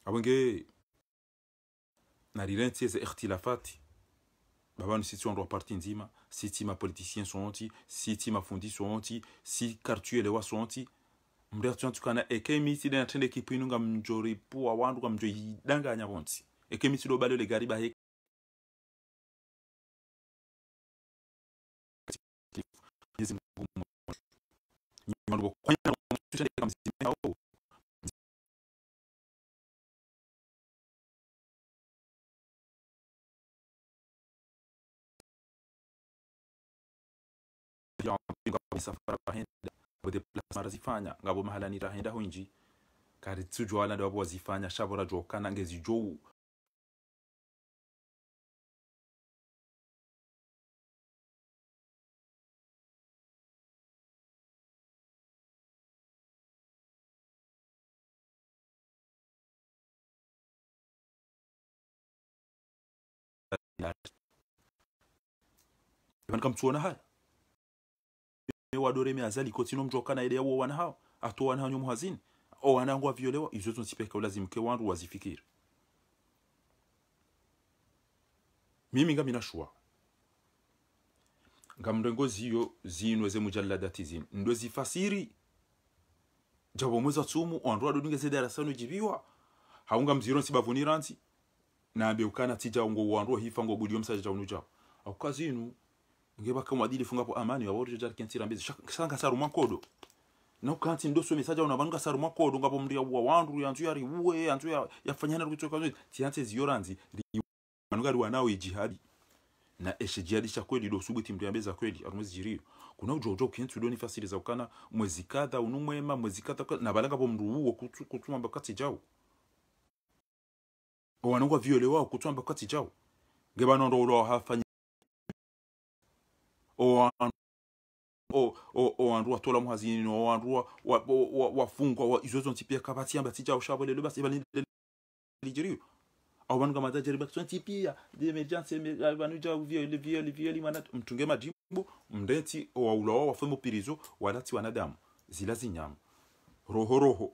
awenge ze ikhtilafati si siti politiciens nzima politicien mapoliticien so si ma mafundi si quartier lewa so onti mndeya tiwantukana eke miti dena tende kipwinu nga mjori puwa wandu nga mjori gariba isafara bahenda bude plasma razifanya ngabo mahalani rahenda hunji kari tsujo wala ndo wazifanya shabora kana ngezi jo Man kommt zu einer Hall wadore meazali kotino mjoka na ideya wana hao ato wana hao nyomuhazini o wanangu violewa izo sipeka tunsipeka ulazimke wandu wazifikiri mimi nga minashua nga ngamrengo ziyo zinwe ze mujalladati zinu ndo zifasiri jabo mweza tsumu wandu wadudinge ze darasani ujibiwa haunga mziron si bavuniranti na nambe ukana tija ungo wandu hifa ngo gudio msaje cha unujao akukazinu ngeba kama adili funga po amani wa wote jar kentira mbizi sanga saru makodo na ukanti ndo ndoso mesaja unabanuka saru makodo ngapo mndu ya uwa wandu yanzu ya riwe yanzu ya yafanyana kutoka nzo tianze zioranzi manuka riwa nawe jihadi na eshe jihadi cha kweli do subuti ya mbeza kweli arumwezi jirio kuna ujo ujo kentu do nifasiri za ukana mwezi kadha unumwema mwezi kadha na balanga po mndu uwo kutuma bakati jau wanakuwa viole wao kutuma bakati jau ngeba nondo ulo hafanya owandu wathola muhazini nowandu wafungwa izo zo ntipi akavatiyamba tijaushavwe basi balijiriwe abo bantu nga matajaribu akiswa ntipia demerjansi bantu ja vyoli vyoli vyoli mana mtunge majimbo wafemo pirizo walati wanadamu zila zinyama roho roho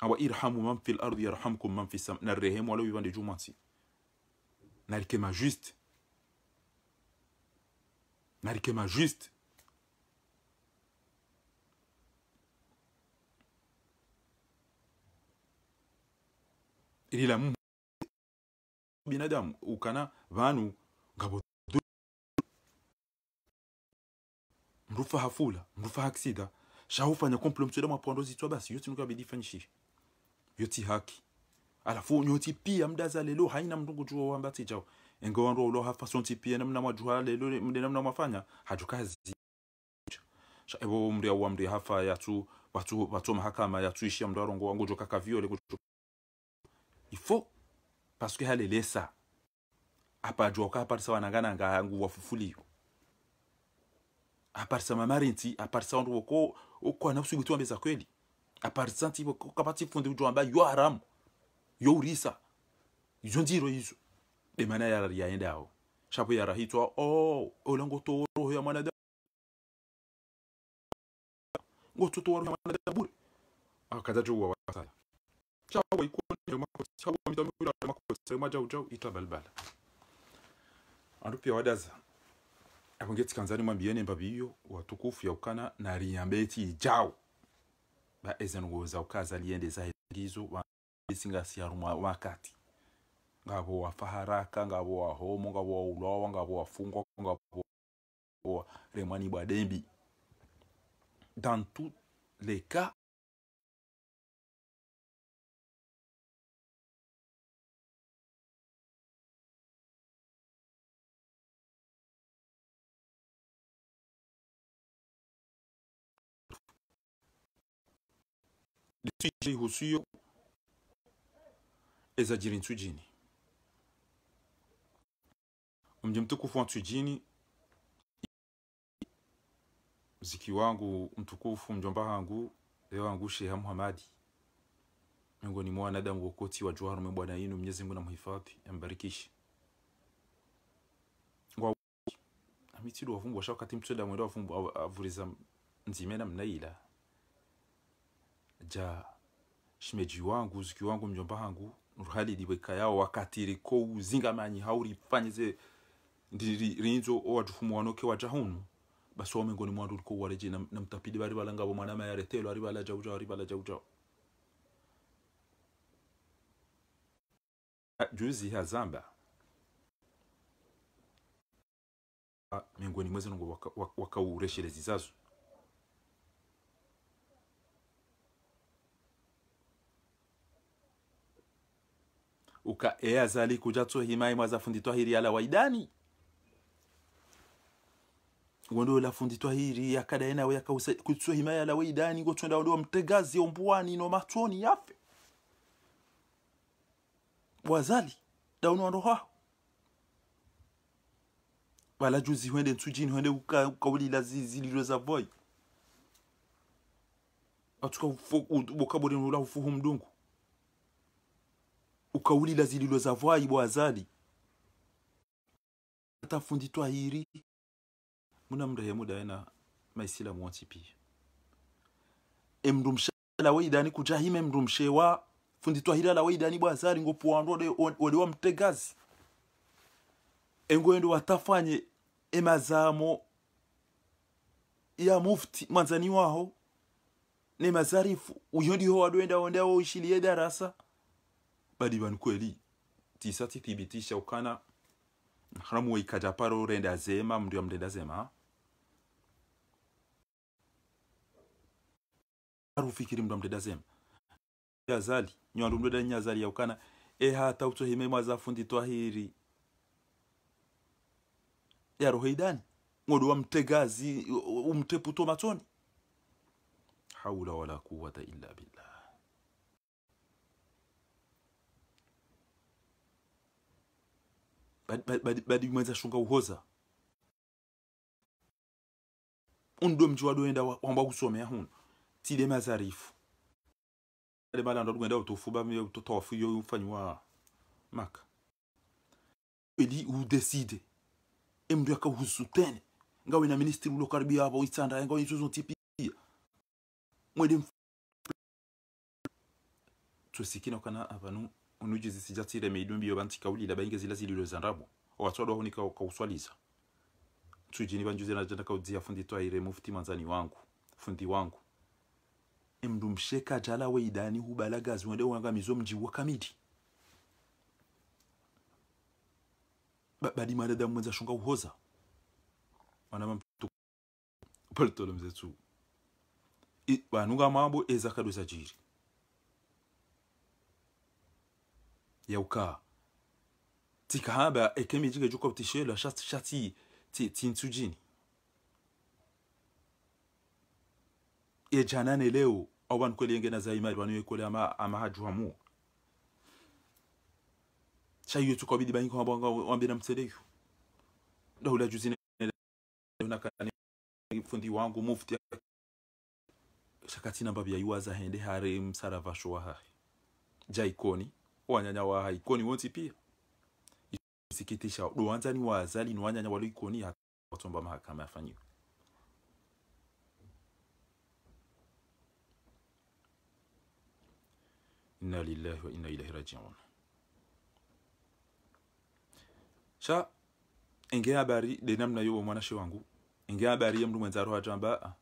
awa irhamu man fi lardi yarhamkum man fi sam na rehemu walo vivande jumansi juste narikema juste ili la mungu binadamu ukana vanhu ngabo mrufa hafula mrufa haksida shaufanya komplo mtsoda mwapondozichwa basi yoti nukabidifanyishisha yoti haki alafu nyoti pia mdaza lelo haina mtungu chuo wamba tichao ingawa ndo ulo hafa sonti pia namna mwajuha lelo mde namna mwafanya hajukazi ebo mde au mri hafa ya tu watu watu mahakama ya tu yatuishia mndo arongo wangu joka kavio le ifo parce que hale lesa apa joka par sa sawa nangana ngangu wafufulio apar sa mamarinti apar sa ndo ko ko na kusubitu ambeza kweli apar sa tipo kapati fundi ujwa amba yo haramu yo urisa yo ndiro izo ɓe mana yarar yayin dawo shapo yara hitwa o olango oh, oh, toro ya mana da ngoto toro ah, ya mana da bur akaza juwa wasala shapo ikoni mako shapo mitamu ya mako sema jau jau itabalbala andupi wadaza abongeti kanzani ma mwambiene mbabiyo watukufu ya ukana na riyambeti jau ba ezen ezengoza ukaza liende za hizo wa singa siarumwa wakati ngabo wafaharaka ngabo wahomo ngabo waulawa ngabo wafungwa remani waremwani dembi dans tous les cas litujirihusuyo ezagira intsujini mji mtukufu wa Twijini, mziki wangu mtukufu, mjomba wangu leo wangu Sheikh Muhamadi, miongoni mwa wanadamu wokoti wa Johari mwe Bwana yenu Mwenyezi Mungu na mhifadhi ambarikishe ngwa amitiro wavumbu washa wakati da mwendo wavumbu avuriza nzime na mnaila ja shimeji wangu ziki wangu mjomba wangu nurhali diweka yao wakati riko hauri hauripanyize ndiririnzo owajufumu wanoke waja hunu basi wao miongoni mwa na, na mtapidi bari balangabo mwana maya retelo ari jau jau ari jau uja juzi hazamba miongoni mwezi ngo waka ureshele zizazo uka ukaea zali kujatso himai mwazafunditwa hiri ala waidani ngondo la funditwa hiri yakadaena we yakausa kutswa himaya la weidani ngo twenda ndo mtegazi ombwani no matoni yafe wazali dauno ndo ha wala juzi hwende tsujini hwende kauli la zililo za boy atuka ukabodi la ufuhu mdungu ukauli la zililo za voi bwazali atafunditwa hiri muna e mndu hemuda yana maisila mwati pi emrumsha la weidani kujahime wa fundi twahira la weidani zari ngo puandro de wa mtegaz engo endo watafanye emazamo ya mufti manzani waho ne mazarifu uyo ndiho wadoenda wonda wo ishilie darasa badi ban kweli tisati thibitisha ukana haramu ikajaparo renda zema mdu ya mdenda zema harufikiri mndu amdedazema yazali nywandu mdeda nyazali yaukana ehata utsohime mwazafundi twahiri yaroheidani ng'odo wamtegazi umteputo matoni haula wala kuwata illa billah badi, badi, shunga uhoza undo mjiwa wadoenda wamba kusomea hunu ti de mazarifu de balando kwenda utofuba myo utotofu yo mfanywa maka edi u decide emndu akahusutene nga wina ministri ulo ulokaribia hapo itanda nga wina nisuzo tipi mwede tusikina kana abanu unujezi sijatire meidumbi yobanti kauli ila bainge zila zili zililo zandabu watwado honi ka kawuswaliza tujini banjuze na kawuzi ya fundi twa ire mufti manzani wangu fundi wangu mndu msheka jala weidani hubalagazi wende wangamizo mjiwa ba badi madada mwenza shunga uhoza mamtu paltolo mzetu banunga mambo ezakadosa jiri yauka tikahaba ekemijige jukoptishelo shati shati tintujini ye janane leo awan kweli yenge na zaimari wanu kweli ama ama hajuamu chayo tukobidi yotu kwa bidi bonga wambira mteleyo ndo ula juzine na kani fundi wangu mufti shakati namba yu waza hende hare msara vashu wa hai jaikoni wanyanya wa hai koni wonti pia sikitisha duwanza ni wazali ni wanyanya walikoni hatomba mahakama yafanyiwe inna lillahi wa inna ilaihi rajiun. Sha inge habari de namna yobo mwana wangu inge habari ya mndu mwenzaro ajamba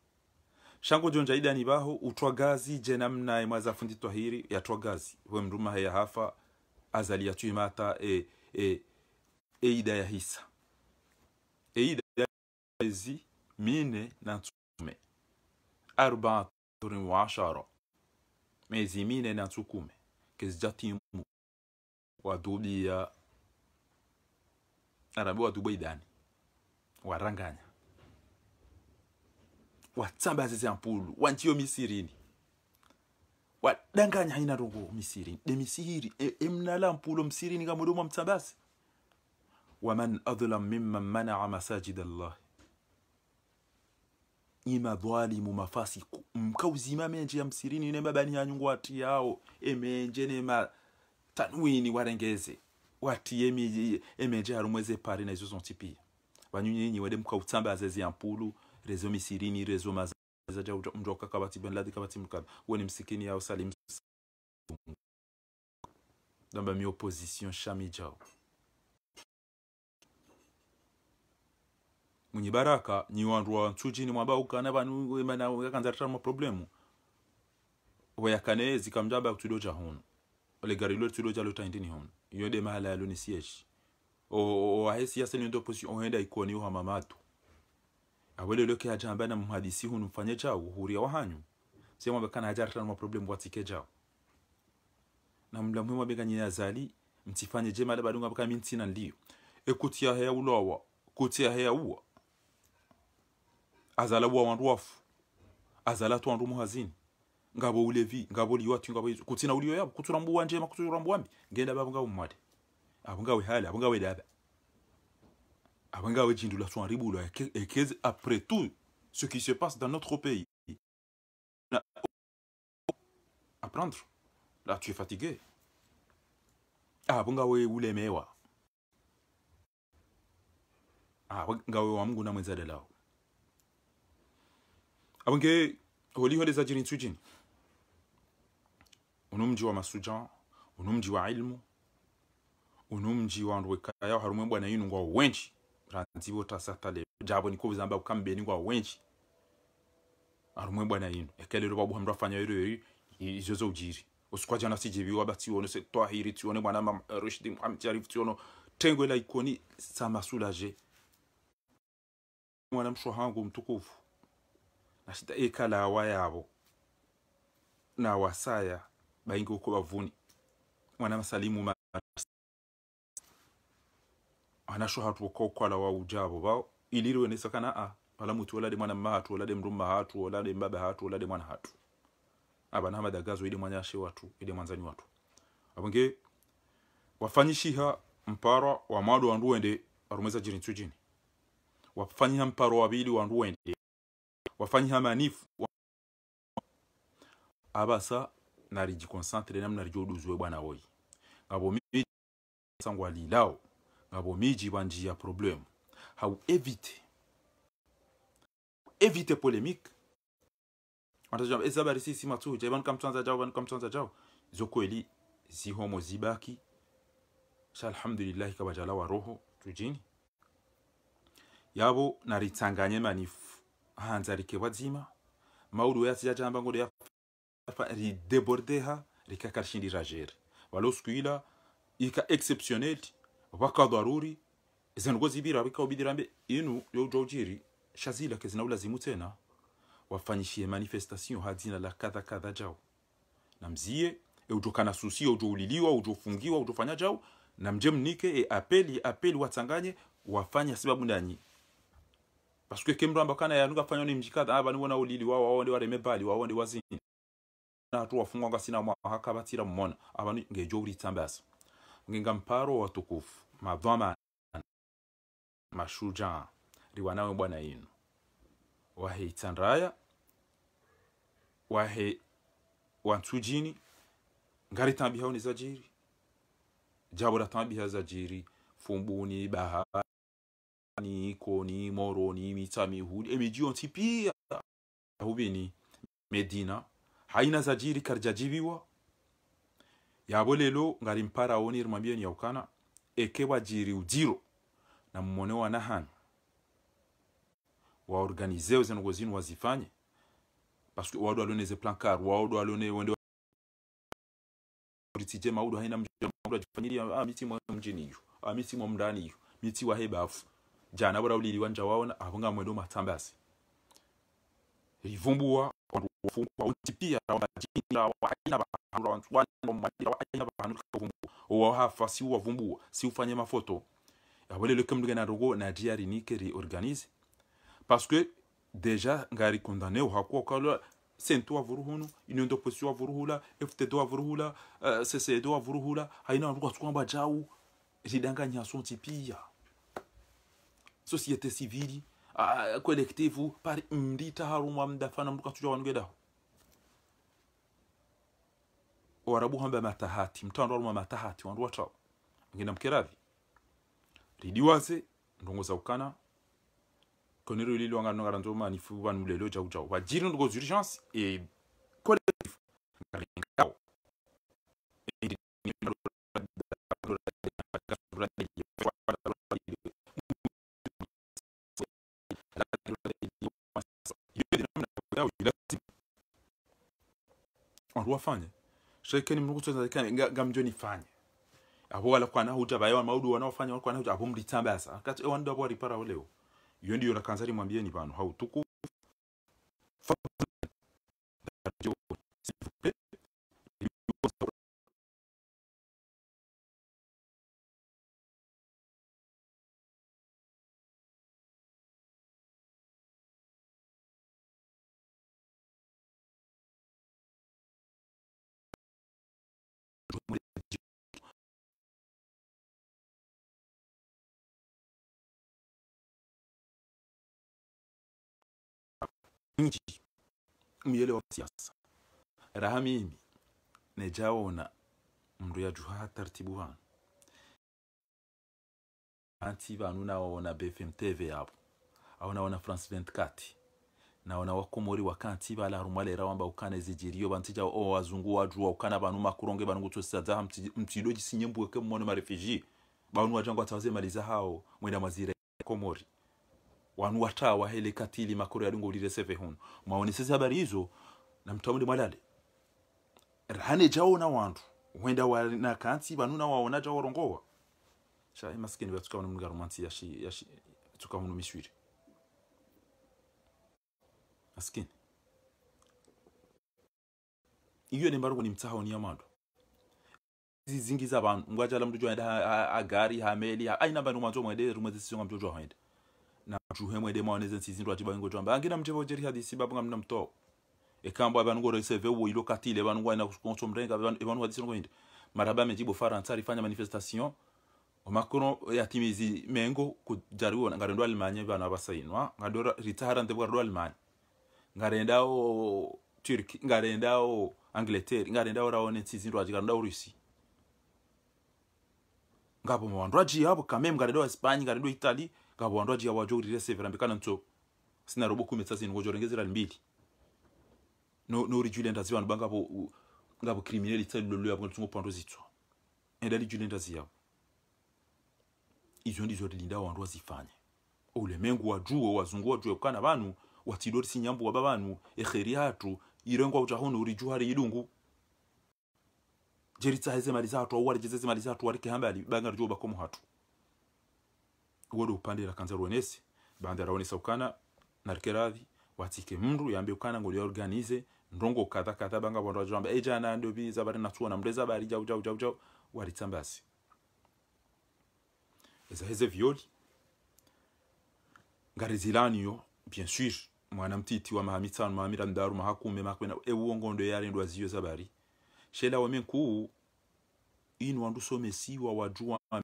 shango jonja ni baho utwa gazi je namna mwaza fundi ya yatwa gazi we mnduma haya hafa azali ya tuimata e, e e ida ya hisa e ida ya hisa mine na tume arbaatun wa asharo mine na tsukume kezijatimu arabu arabi idani waranganya watsamba zizi ampulu wantiyo misirini wadanganya haina rongo misirini de misiri emnala e mpulo msirini kamudomo mtsambasi waman adlam mimman manaa masajid allahi ima bwali mu mafasi mkauzima menje ya msirini ne babani ya nyungu ati yao emenje ne ma tanwini warengeze wati emi emenje harumweze pari na ntipi zontipia nyi wede mkautamba azezi ya mpulu rezo misirini rezo maza ja mjoka kabati benladi kabati mkad weni msikini yao salim damba mi opposition chami jao mwenye baraka nyi wandu wa ntsujini mwabauka navankanzartara maproblemu wayakane zikamjaba kutudo cha hunu ole garilo tudo cha lota indini hunu iyo de mahala yalo ni siesh o wahe siasa ni ndo posi position ohenda ikoni uha mamatu awele loke ajamba na mhadisi hunu mfanye chao uhuria wahanyu sema bakana hajartara maproblemu watike chao na mla muhimu abeganye azali mtifanye jema la badunga baka mintina ndio ekutia hea ulowa kutia hea uwa azala bwa wandu wafu azala twandu muhazini ngabo ulevi ngabo liwatu ngabo izo kutsina uliyo yabo kutsura mbuwa njema kutsura Wambi. ngenda babo ngabo mwade abo ngawe hala abo ngawe dada abo ngawe ekeze après tout ce qui se passe dans notre pays apprendre là tu es fatigué abo ngawe ulemewa abo ngawe wa mungu na mwenzade lao abonke hole za jini tujin unumji wa masuja unumji wa ilmu unumji wa ndwekaya harumwe bwana yinu ngwa wenji ranzibo tasatale jabo nikubuza amba ni ngwa wenchi harumwe bwana yinu ekelero babu hamra fanya yero ujiri izo jana si usikwajana sijebi wabati wono se toa twahiri tione bwana mama eh, Rashid Muhammad Sharif tiono tengwe la ikoni sa masulaje mwana mshohangu mtukufu nashida ekala awa na wasaya bainga uko bavuni mwana masalimu anasho ko ukwala wa ujabo bao iliro enesakana a pala mutu wala de mwana ma hatu wala olade mrumma hatu wala de mbaba hatu wala de mwana hatu aba na madaga zo ile mwanyashi watu ile mwanzani watu abonge wafanyishiha mparo wa madu mwadu wanduende rumeza jini tujini wafanyiha mparo wa nduende nifu abasa narijikonsantre namwe narijoduzwe bwana woyi ngabo sango alilao ngabo miji ya problem hau evite evite polemique watajamba eza bari sisi matuja banu kamtwanza jao banu kamtwanza jao zokweli zihomo zibaki sha alhamdulillah kabajala wa roho tujini yabo naritanganye manifu hanze mauru alikewa dzima maulu yatsi yachamba ngodo yafa ridebordeha rikakarshindira jere walo sikuila ika exceptionnel waka dharuri zengo zibira wika ubidira mbe inu yo jojiri shazila kezina ulazimu tena wafanyishie manifestation hadina la kadha kadha jao na mzie e eutokana susia e ujouliliwa e ujofungiwa e ujofanya jao na mjemnike e apeli apeli watanganye wafanya sababu ndani parce que kemramba kana ya nuka ni mjikata aba ni wona ulili wa waonde wareme bali waonde wazini na hatu wafungwa nga sina mwaka batira mmona aba ni ngejo uri tambasa ngenga mparo wa tukufu madhama mashuja riwanawe bwana yinu wahe itandraya wahe wantujini ngari tambihawo ni zajiri jabura tambiha zajiri fumbuni bahari ni kò ní mọ́rọ̀ ní mitami hud èméjì ni medina haina zajiri karjajibiwa yabo lelo ngari mpara oni irmambia ni yaukana eke wajiri ujiro na mmonewa nahani waorganize zeno zinu wazifanye paske wadu alone ze plankar wadu alone wende ritije maudu haina mjini maudu ajifanyiria ah, miti mwa mjini hiyo ah, miti mwa mndani hiyo miti wa hebafu jana burawuliriwa nja waona avunga mwendo matambasi ivumbua wafungwa utipia wa waina wa aina ba hanu bahanura kavumbua hafa si wavumbua si ufanye mafoto abalelo kemdu gana rogo na diari nike reorganize parce que déjà ngari condamné kwa kala sento wavuruhunu inondo posi wavuruhula ftd wavuruhula uh, eh, ccd wavuruhula haina wantu kwamba jau ridanganya sonti pia société civile ah, ah, collective par mdi taharumwa mdafana tujwa tuja wanugedaho warabu hamba matahati mtando waruma matahati wandu watawo ngina ridi waze ndongo za ukana koniru ili wangar nonga ranzo mani fu banu jau jau wajiri ndongo urgence et collectif ngari ngao e wafanye shekeni mulungu tozaikane gamjo nifanye abo wala kwa nahuja bayo maudu wanaofanya wako nahuja abo mlitambasa akati ewa eh, ndo abo ripara iyo ndio la kansari mwambieni bano hautuku nchi muyele wa siasa raha mimi nejaona mndu yajuha tartibu hanu anti vanu nawaona bfm tv yavo au naona france 24 naona wakomori wakanti balaharumwalera wamba ukana zijirio bantija o wazungu wajua ukana banu makuronge banu gutosada mtido gisinye mbweke mone marefugi banu wajangwa tawaze maliza hao mwenda mazira komori wanu watawa hele katili makoro ya dungu ulire seve hunu mwaone sisi habari hizo na mtamuli mwalale rahane jao na wandu wenda wana kanti banu na waona jao rongowa sha maskini batuka wana mga romanti yashi yashi tuka hunu mishwiri maskini iyo ni nimtsaho ni mtaha ya zingi za yamandu mtu abantu a gari ha meli ha aina bandu manzo mwede rumwe mtu mndu jwaenda na mtu juhe mwede maoneze nsizindu atiba ingo jwamba angina mtu mtebo jeri hadisi babu ngamna mto ekambo abantu ngoro seve wo ilo katile abantu ngwa na kusonso mrenga abantu hadisi ngo hindi maraba mejibo faransa rifanya manifestation ya timizi mengo kujariwa ngarendo almanya bana basainwa ngadora ritara ndebwa ndo almanya ngarendawo turki ngarendawo angleterre ngarendawo raone ntsizi ndwaji ngarendawo rusi ngabo mwandwaji yabo kamem ngarendawo espanye ngarendawo italy ngabo wandwaji yabo wajogurire severa mbikana ntso sina robo kumetsa zinu ngojorengezera limbili no no ri rijule ndazi vanhu bangabo ngabo criminal itali lolo yabo ntungo pando zitswa enda lijule ndazi yabo izo ndizo lilinda wandwazifanya wa juo wazungu wa juo kana vanhu watidori sinyambu waba bantu ekheri yacu irengwa uchahono uri juhari idungu jeritsa heze mali zatu au wale jeze mali zatu walike hambali banga rujoba komu hatu wodo upande la kanza wenesi banda raone saukana narkeradhi watike mndu yambe ukana ngoli organize ndongo kadha kadha banga bwa rajamba eja na ndio biza bari na tuona mreza bari jau jau jau jau tambasi eza heze violi ngarizilani yo bien sûr mwana mtiti wa maha mitanu ndaru mahakume maha kume makwena ewuongondo yarendwa ziyo zabari shela wame nkuu inu wandu wa wajua ma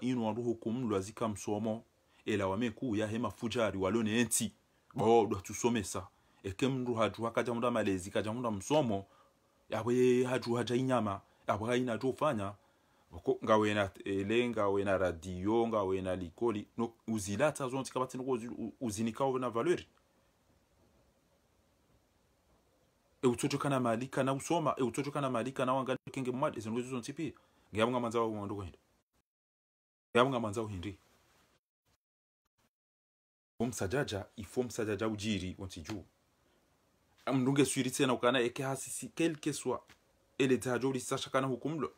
inu wandu hukumu lwazika msomo ela wame nkuu ya hema fujari walone enti bodwa tusomesa eke mndu hajua kajamunda malezi kajamunda msomo yawe hajua haja inyama yawe haina jofanya ngawena ele ngawena radio ngawena likoli no uzilata zonti kabati nko uzinika na valori eutsotokana eh, mali kana usoma eutsotokana eh, mali kana wanga kenge mwadi zinwezo ntipi ngiyabunga manza wa kumwandu kwenda ngiyabunga manza wa uhindi omsajaja ifo msajaja ujiri ontiju mndunge swiri tsena ukana eke hasisi kelke swa ele tajo uri sasha kana hukumlo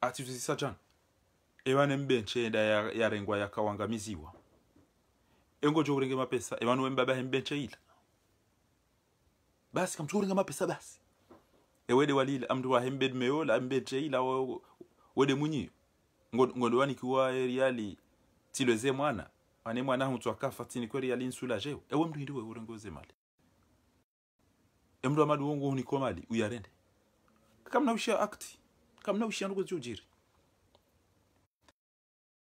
ati tusisa jana evane mbenche enda yarengwa ya kawanga miziwa engo jo kurenge mapesa evanu mbaba mbenche ila basi kamshukuru ngama pesa basi ewede walila amtu wa hembed meola ambed cheila wa wede munyi ngondo wani kuwa riali tilweze mwana ane mwana mtu akafa tini kweli yali nsula jeo ewe mtu ndiwe urengoze mali emndu amadu wongo huniko mali uyarende kama na usha akti na usha ndugu jujiri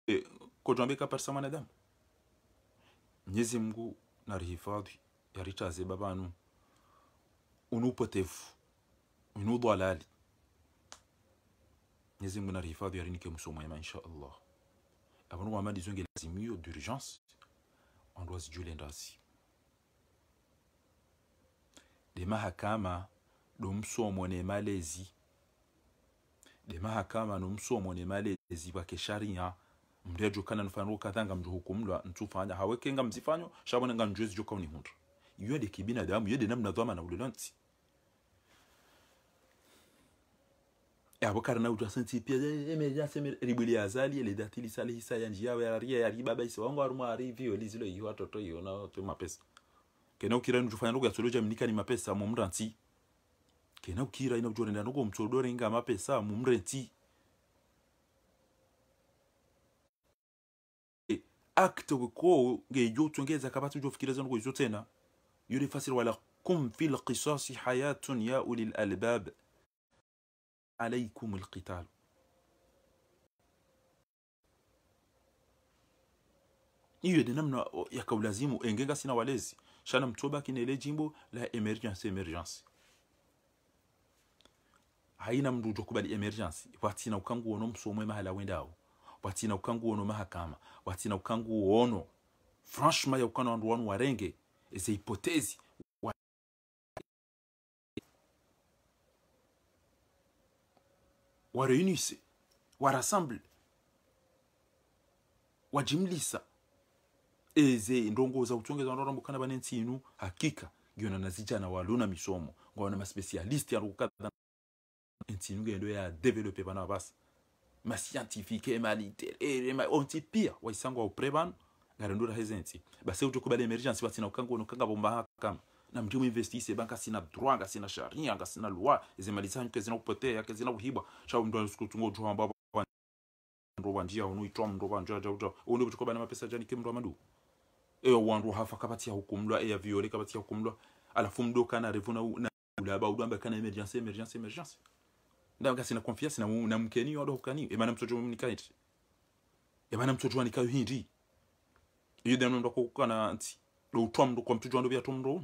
e, kotwambika parisa mwanadamu mwenyezi mungu narihifadhi yarichaze babanu unupotevu unu dhalali Mwenyezi Mungu anahifadhi arinike msomo mwema inshallah abantu bamani izongera zimio d'urgence on zijule ndazi de mahakama nomsomo malezi de mahakama nomsomo nemalezi bakesharia mrejo kana nufanro kathanga mjo hukumlwa ntufanya hawekenga mzifanyo shabona nga njwezi joka unihundra iyo de kibina damu iyo de namna dhama na ulelanti abukar na utu asanti pia emeja seme ribuli azali ile dati lisali hisa ya njia ya ria ya ribaba isi wangu aruma ari vio lizilo iyo watoto iyo na to mapesa kena ukira nitufanya nuko yasoloja mnika ni mapesa mu mranti kena ukira ina ujore ndanogo mtodore nga mapesa mu mranti e, akto ko gejo tungeza kabatu jo fikira zangu izo tena yule fasiri wala kum fil qisasi hayatun ya ulil albab alaikum alqital. hiyo ni namna ya kaulazimu engenga sina walezi shana mtoba kinele jimbo la emergency emergency haina mndu jokubali emergency watina ukangu wono msomwe mahala wendao watina ukangu wono mahakama watina ukangu wono franchement ya ukano andu wanu warenge eze hipotezi wa réunissez, wa rassemble, wa jimlisa. Eze ndongoza kuchongeza ndora mbukana bane nsinu hakika giona nazijana waluna misomo ngo ma spécialiste ya rukata nsinu gendo ya développer bana basa ma scientifique ma literaire ma onti pia waisangwa upreban ngarendura hezenzi base ujo kubale emergency batsina ukanga unokanga bomba hakama na namndimu investise banka sina droit nga sina sharia nga sina loi izi mali zanyu kezina kupotea zina kuhibwa cha mndu anasikutungo jua ambabo ndo wanjia unuitwa ndo wanjia ja jauta unu kuchukua na mapesa jani kimndu amadu eyo wandu hafa kapati ya hukumlwa eya viole kapati ya hukumlwa alafu mdo kana revuna na ulaba udamba kana emergency emergency emergency ndanga sina confiance na na mkeni yodo hukani e bana mtoto mnikaiti e bana mtoto wanikayo hindi iyo demno ndo kokana anti lo utwa mndu kwa mtojo wandu vya tumndu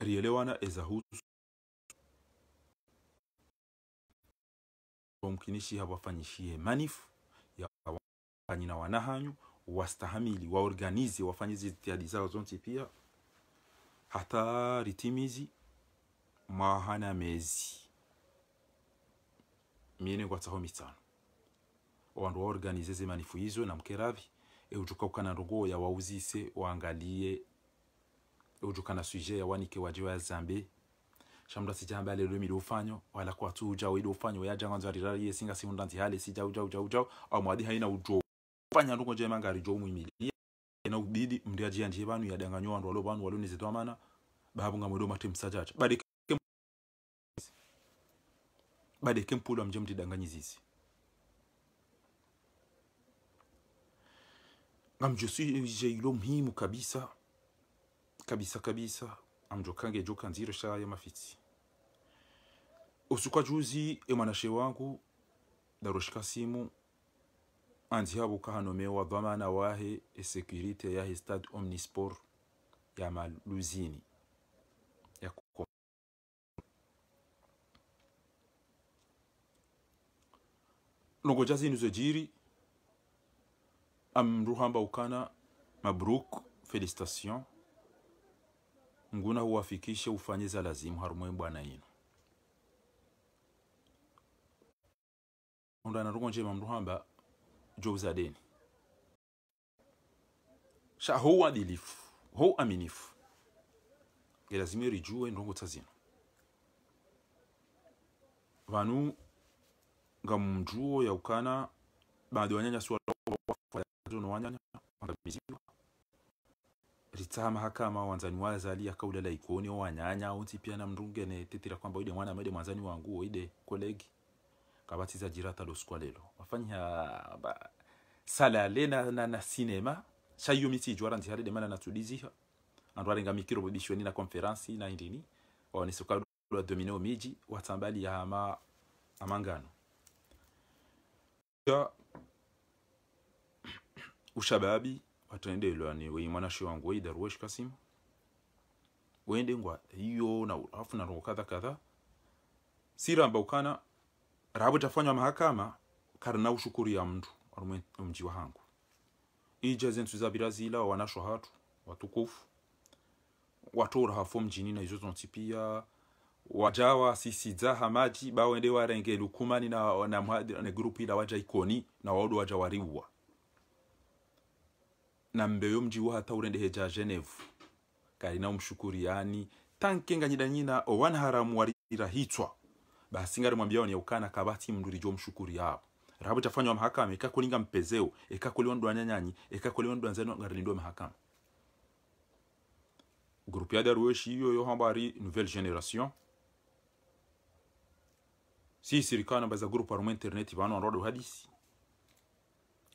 rielewana ezahusu omukinishi habwafanyishiye manifu na wanahanyu wastahamili waorganize wafanye zitiadi zao zonse pia hata ritimizi mwahana mezi miene gwatsaho mitano wandu waorganize manifu izo na mkeravi eujukaukana ya yawawuzise waangalie ujuka na suje ya wanike wajiwa ya zambi shamra sijamba ale lumi dofanyo wala kwa tu ujao ili ufanyo ya nzwa rirari ye singa simu ndanti hale sija uja uja uja au mwadi haina ujo ufanya nungo jema manga rijo muimili na ubidi mdia jia njie banu ya denganyo andu walo banu walo nizitwa mana bahabu nga mwedo matim sajacha badike badike mpulo mje mtidanganyi zizi nga ngamjo suje ilo muhimu kabisa kabisa kabisa amjokange joka nziro ya mafitsi usukwa juzi emwanashe wangu daroshika simu andihabuka wa dhamana wahe esekurite ya stade omnisport ya maluzini ya kuko nogoja jiri amruhamba ukana mabruk felicitation nguna huwafikishe za lazimu harumwe bwana yinu undana rugo njema mndu hamba jouza deni sha ho adilif ho aminifu lazima irijue ndongo tsa zino vanu ya yaukana bado wanyanya suwa wanyanya angamiziwa ritsama hakama wanzani wazali akaulala ikoni wanyanya unzi pia na mndunge ne titira kwamba ide mwana mede mwanzani wangu ide kolegi kabatiza jirata lo lelo wafanya ba sala le na na cinema shayo miti jwara ntihari de mana na tulizi andware nga mikiro bobishwe ni na conference na indini waone soka lo domino miji watambali ya ama amangano ushababi watende ni wei mwanashi wangu wei darwesh kasimu wende ngwa hiyo na urafu na roho kadha kadha sira amba ukana rabu tafanywa mahakama karna ushukuri ya mtu arumwe mji wa hangu ija zentu za birazila wanasho hatu watukufu watora hafo mjini na izo zonti wajawa sisi dzaha maji bawende warenge lukumani na na, na, na grupi ila waja ikoni na waodo waja wariwa na mbeo yomji wa hata urende heja Geneve karina umshukuri yani tanke nyida nyina owan haramu warira hitwa basi ngari mwambia ni ukana kabati mnduri jo mshukuri yao rahabu tafanywa mahakama eka kulinga mpezeo eka ikakuliwa ndo anyanyanyi ikakuliwa ndo anzano ngarilindwa mahakama grupi ya darueshi hiyo yo hambari nouvelle generation si sirikana baza groupe arumu interneti bano anrodo hadisi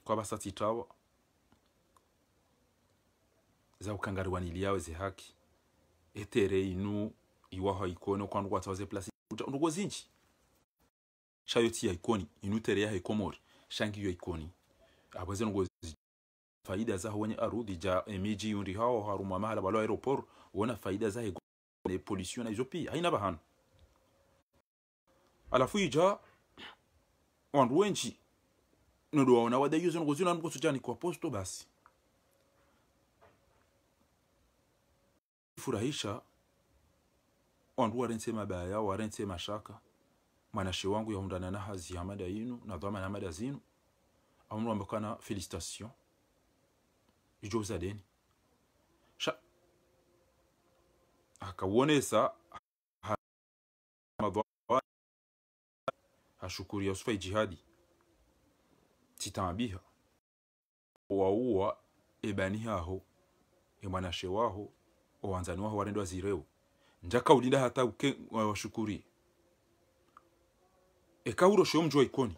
kwa basa titawa nili yawe zehaki etere inu iwaho ikoni ndugu atawaze plasi ndugu zinji shayo ti ikoni inu tere ya ikomori shangi yo ikoni abo zenongo faida za wenye arudi ja emiji yundi hao haruma mahala balo aeroport wona faida za ne pollution na izo haina bahana alafu ija wandu wenji nodowaona wadaiyo zenongo zinanukosojani kwa posto basi kunifurahisha wandu mabaya yao warensema mashaka mwanashe wangu yaundana na hazi mada yinu na na mada zinu amru ambakana felicitation ijo uzadeni sha akauonesa ashukuri yusufa ijihadi titambiha wauwa haho emwanashe waho owanzani waho warendo Njaka ulinda hata uke washukuri Eka uro shyo mjwa ikoni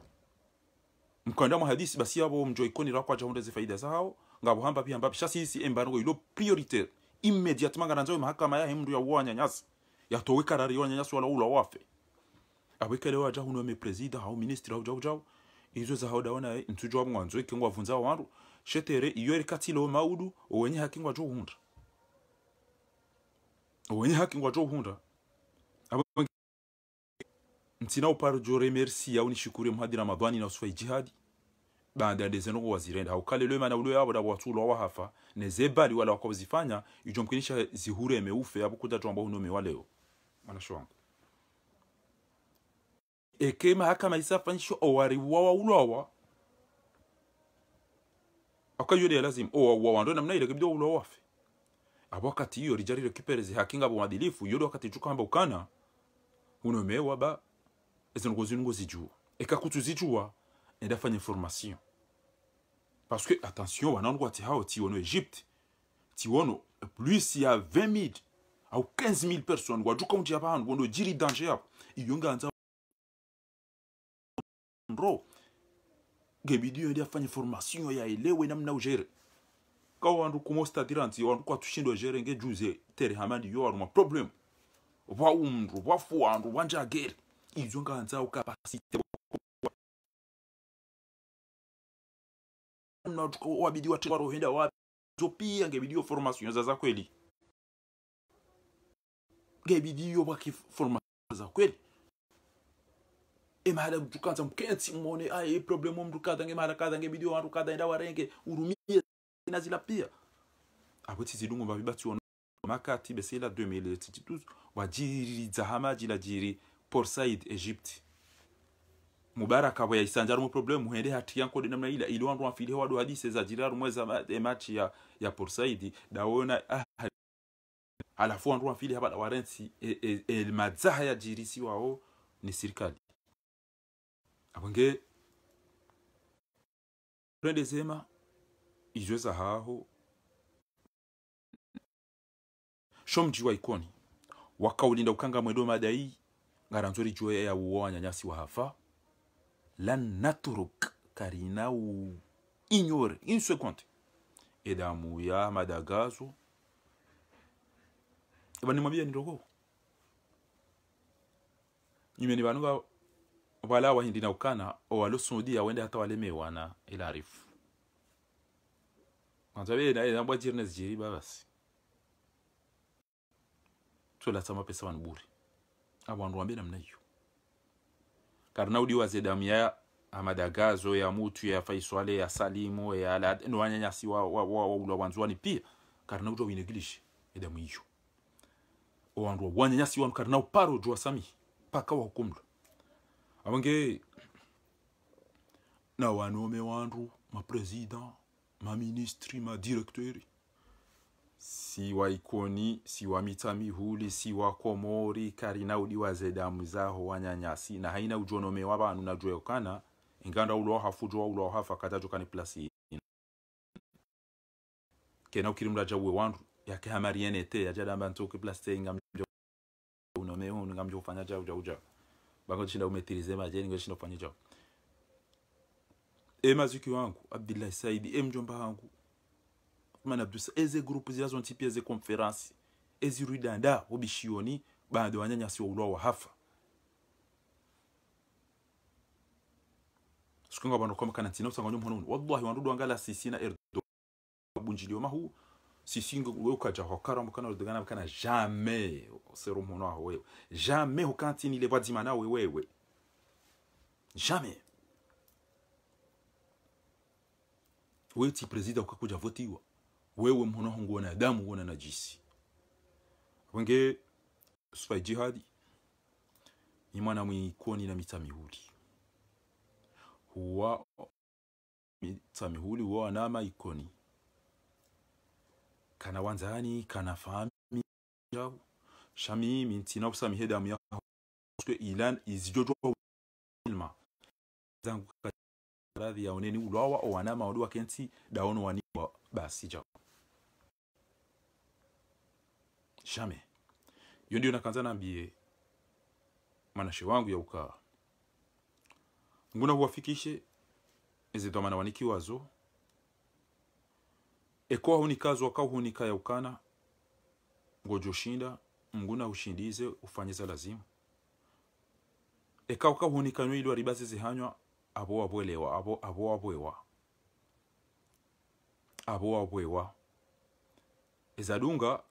mkanda mahadisi basi abo mjwa ikoni rakwa jahunda ze faida zao ngabo hamba pia mbapi shasisi embarango ilo prioritaire immediatement ngana nzawe mahakama ya hemdu ya wanya Ya yatowe karari ya nyasi wala ula wafe abwekele waja huno me presida hao ministri hao jau jau izo za hao dawana ntujo eh, wabungwanzo ikengwa vunza wa wandu shetere iyo erikatilo maudu owenye hakingwa jo hundra wenye haki ngwa johunda ntina uparo jo remercier au nishukuru mhadi ramadhani na uswa jihadi baada ya dezeno kwa wazirenda haukale lwe mana ulwe yabo da watulo wa hafa nezebali wala wakozifanya ijo mkinisha zihure meufe hapo kuta tu ambao unome wa leo eke mahakama isafanyisho owari wawa ulawa akajyo de lazim owa wawa ndo namna ile kibido ulawa wafe abo wakati iyo lijarire kiperezi hakinga madilifu yodo wakati chuka chukamba ukana unomewa ba ezi ezingo zingo zijua ekakutu zijua endafanya formation paske que attention wanangu ati hao ti wano Egypt ti wano plus ya 20000 au 15000 personnes wajuka unti abantu wano jiri danje yapo iyonga anza ro gebidio ndio afanye formation ya elewe na mna ujere kauwandu kumostadira nzi wandu kwatushindwa zvere ngejuze tere hamandi yo wanu maproblem vaundu vafuwandu vanjagere izvo nganzaukapasite wabidiwa tvaroenda wazopiya ngebidiyo formasiyo zaza kweli ngebidiyo vake formasiyoza kweli emhala kutukanza mukensi mone aye problem womndu kadza ngemhala kadza ngebidiyo wandu kadza enda warenge urumie nazila pia apo titi lungu mbavi bati ono makati besela 2012 wajiri dzahama jila jiri port said egypte mubaraka bwe yayisanjara mu problem muhende hati yanko de namna ila ili wandu wafile wadu hadise za jira rumweza match e ya ya port said wona ah, alafu wandu wafili hapa la warensi el e, e, e madzaha ya jirisi wao ni sirikali abonge twende sema ijweza haho shomji wa ikoni wakaulinda ukanga mwedo madai ngaranzori jwe ya uwa wanyanyasi wa hafa lan naturuk karina u ignore une seconde edamu ya madagazo banimwambia ndogo ni banunga wala hindi na ukana sundi ya wende hata walemewana ilarifu nganzabe naye nabwa jiri nezijiri babasi tolatsa mapesa namna ya amadagazo ya mutu ya faiswale ya salimu ya alad no pia kari naudiwa winegilishe edamu owandu wanyanyasi wanu karna uparo jua sami paka wahukumlwa avange na wanome wandu president ma ma madirekteri si wa Ikoni, si wa Mitamihuli, si wa Komori, karina udiwaze damu zaho wanyanyasi na haina ujonome wa bantu okana inganda ulo ulo fujo uloha fakatajo kani plasi kena ukiri ukirimla jawe wandu yake ya jada bantu ke plasi te inga ingam unome unu ngam jo fanya jau jau jau bango chinda umetirize majeni ngo chinda fanya jau Ema zik yo ango, Abdillay Saidi, e mjomba ango Man abdousa, eze grupu zi la zon tipi eze konferansi Ezi rwidanda, wobishiyoni Bande wanyan yansi wou lwa waf Sken gwa banro kom kanantina wosan gwa nyom honon Wadlahi wanro do anga la sisi na erdo Bunjil yo ma hou Sisi yon woye wakaja wakara wakana wakana wakana wakana Jamme Jamme wokantini le wadimana woye woye Jamme wewe ti presida ukakuja votiwa wewe mhonoho nguona damu wona najisi wenge supai jihadi imana mwikoni na mita mihuli huwa mita mihuli huwa anama ikoni kana wanzani kana fami jabu shami minti na usamihe damu yako ilan izijojwa ilma zangu radhi ya oneni ulwawa owanama oduwa kenti daono wa basi japo shame yo ndio nakanza nambie manashe wangu ya ukaa nguna huwafikishe ezidhamana wanikiwazo ekoa hunikazo wakau hunika ya ukana shinda. Nguna ushindize ufanyeza za lazimu ekauka hunikanyo ili waribazi zihanywa Abo aboe lewa, abo aboe wa. Abo aboe wa. E zadunga,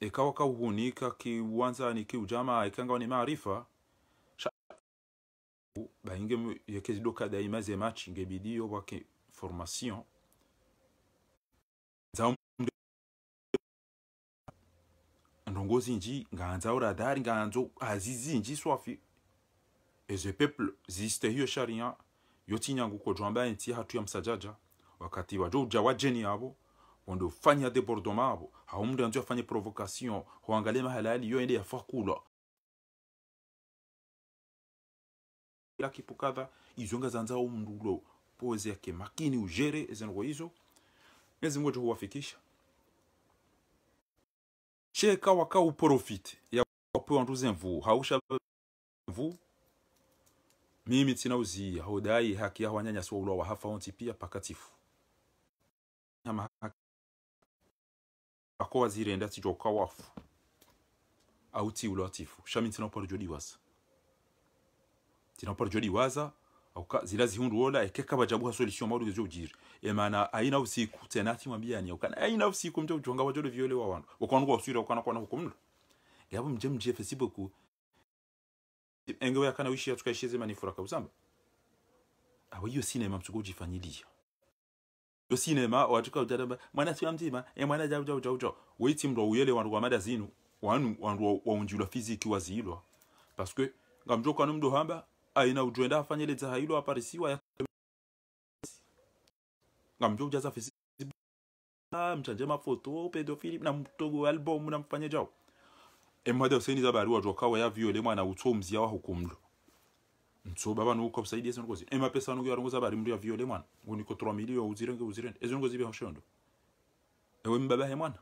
e kawakaw wouni, kaki wanzan, e ki wujama, e kangaw ni ma rifa, chalak, ba yengem, yekezidoka da ime ze mach, nge bidiyo wak e formasyon, zanm, zanm, nongozinji, nganza wadari, nganzo, azi zinji swafi, e ze pepl, ziste yosharina, yotinyanguko jwamba enti hatu ya msajaja wakati wajoja wajeni abo wandofanya debordoma abo hao mndu anjo afanye provocation hoangalie mahala aliyo ende yafa kula ila kipu kadha izonga zanza ulo poze ya kemakini ujere ezengo izo nezi Mungu huwafikisha cheka waka uprofite ya wapu wanduze mvu hausha mvu mimi tinauziya hodai haki ya wanyanya yaho wa hafa hafaho pia pakatifu ako wazirenda kwa wafu au tiula tifu shami tina jodi waza tinapara jodiwaza tinapara jodiwaza auka zilazi hundu wola eke kaba ekeka bajabuha solution maudu gezo ujiri emana aina usiku tena mwambia ni ukana aina usiku mjo jonga wajole viole wa wandu wakwanwa usira wakana kwana hukumlo gabu mjem kuu engwe yakanawishi mani furaka kabuzamba awe iyo sinema mtuko ujifanyiliya yo sinema watuka ujadamba mwana siwa mtima e mwana jau jau jau jau weiti mdwa uyele wanu wa mada zinu wanu wandu wa unjula fiziki wa wazilwa parce que ngamjo kanu mdo hamba aina ujwenda afanyele za hailo aparisiwa ya ngamjo ujaza fiziki ah, mchanje mafoto pedofili na mtogo album na mfanye jau emade oseniza bari wa joka wa yaviole mwana utsomzia wa hukumlo baba banu ko saidi esen kozi ema pesa nuko za bari ya yaviole mwana ngoni ko 3 milio uzirenge uzirende ezo ngozi bya hoshondo ewe mbaba he mwana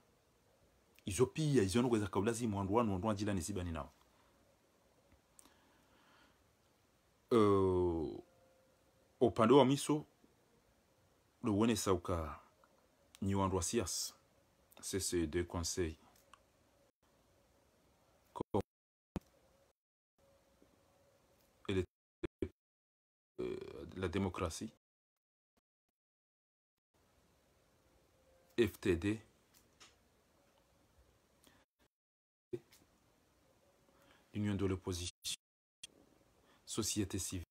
izo pia izo ngoza kaulazi mwandu wanu ndo ajila ni sibani nao uh, upande wa miso luone sauka ni wandu wa siasa sese de conseil la démocratie. FTD. L'union de l'opposition. Société civile.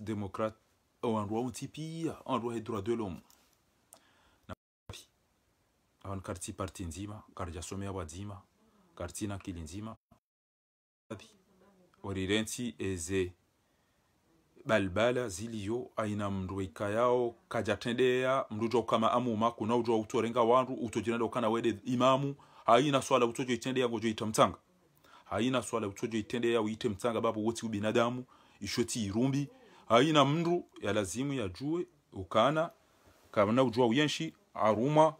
démocrate. Au roi où tipi, roi et droit de l'homme. quartier parti kartina kili nzima orirenti eze balbala ziliyo aina mndu ika yao kajatendea mnduto kama amuma kuna uto utorenga wandu utojinado kana wede imamu haina swala utojo itendea ngojo ita mtanga haina swala utojo ya uite mtanga babu woti ubinadamu ishoti irumbi haina mndu ya lazimu ya jue ukana kama na ujo uyenshi aruma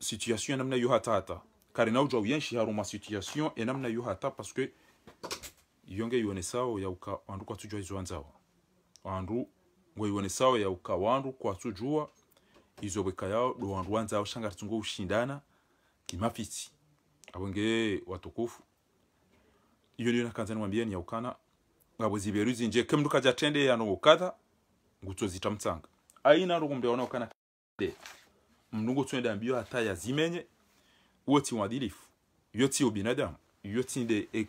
situation namna hiyo hata hata kare na uja uyenshi haruma situation ya namna hiyo hata paske yonge yone sawa ya uka wandu kwa tujua hizo anzawa wandu ngo yone sawa ya uka wandu kwa tujua hizo weka yao do wandu wanzawa shanga tungo ushindana kimafiti abonge watukufu iyo niyo nakanza nimwambia ni yaukana ngabo ziberu zinje kemdu kaja tende ya no ukadha ngutozitamtsanga aina rukumbe wanaokana de mlungu tunaenda mbio hata ya zimenye wadilifu ubinadamu yoti e,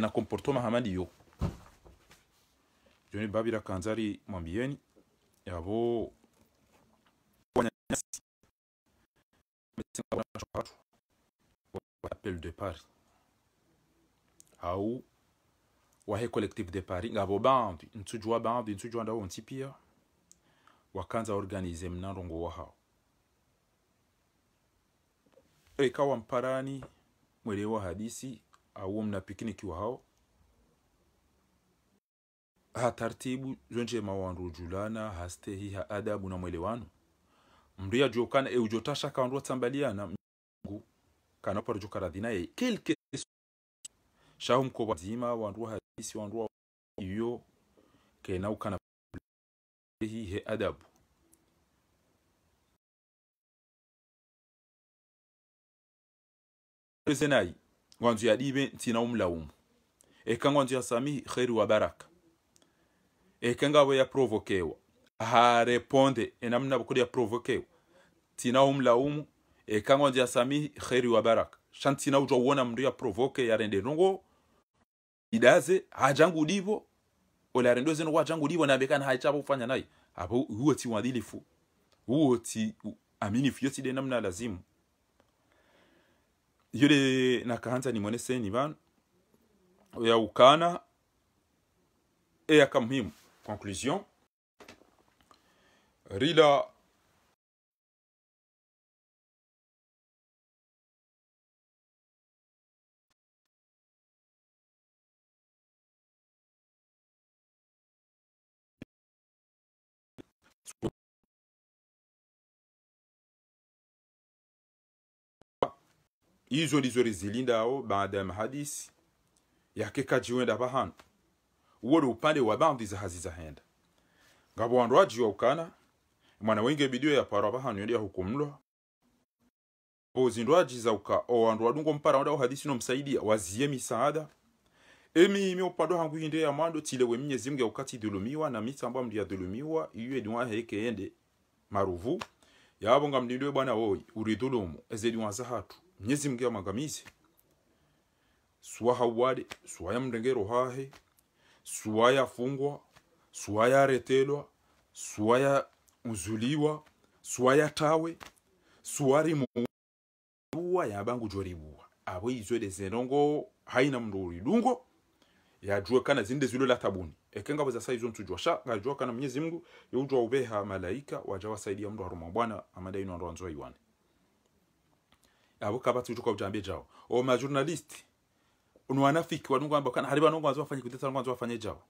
na yo babira kanzari de Paris wahe collectif de Paris ngabo bandi ntujua bandi ntujua wakanza organize mnarongo wahao ikawa mparani mwelewa hadisi au mna pikiniki wahao ha tartibu zonjema wanrujulana hastehi ha adabu na mwelewano mria jokana eujotasha kawanrua tsambaliana mungu kana parjokaradhina e kelke shahumko wazima wanrua hadisi wanrua iyo kena ukana He adabu resenayi ngwanzu yadibe ntina umlaumu eka ngwanzu sami kheri wa baraka eka ngabo ha hareponde enamna bukuri provokewa tina umlaumu eka ngwanzu sami kheri wa baraka shantina ujawona mndu ya rende nongo idaze hajangu divo olare ndo zeno wajangu libo nambekana haichapo kufanya naye hapo huo ti uadilifu huo ti aminifu yote ile namna lazimu yule nakahanza ni mwone seni bana ya ukana e ya muhimu conclusion rila izo lizori zilindawo baada ya mahadisi yakeka jiwenda pahano uwole upande wa bandi zahazizahenda ngabo wandu wajiwa ukana mwana wenge bidio ya parwa pahano yondia po pozindu ajiza uka o wandu wadungo mpara wada hadisi no msaidia waziye misaada emi imi upado hangu hinde ya mwando tilewe minye zimge ukati dhulumiwa na mita mba mdi ya dhulumiwa iwe duwa heke ende maruvu ya abonga mdindwe bwana oi uridhulumu ezedi wanza hatu mnyezi mgiwa magamizi suwa hawali suwa ya mdengero hahe suwa ya fungwa suwa ya retelwa suwa ya uzuliwa suwa ya tawe suwa rimuwa yabangu joribua abo izwe zenongo haina Lungo ya juwe kana zinde zilo la tabuni Ekenga ekengabo za saizo ntujwa sha gajua kana mnyezi Ya yujwa ubeha malaika Wajawa saidi ya mndu haruma bwana amadaino ndo anzoiwane abo kaba tujuko jambe jao o ma journalist ono wanafiki wanungamba kana hariba nongo wanzo wafanye kudeta nongo wanzo wafanye jao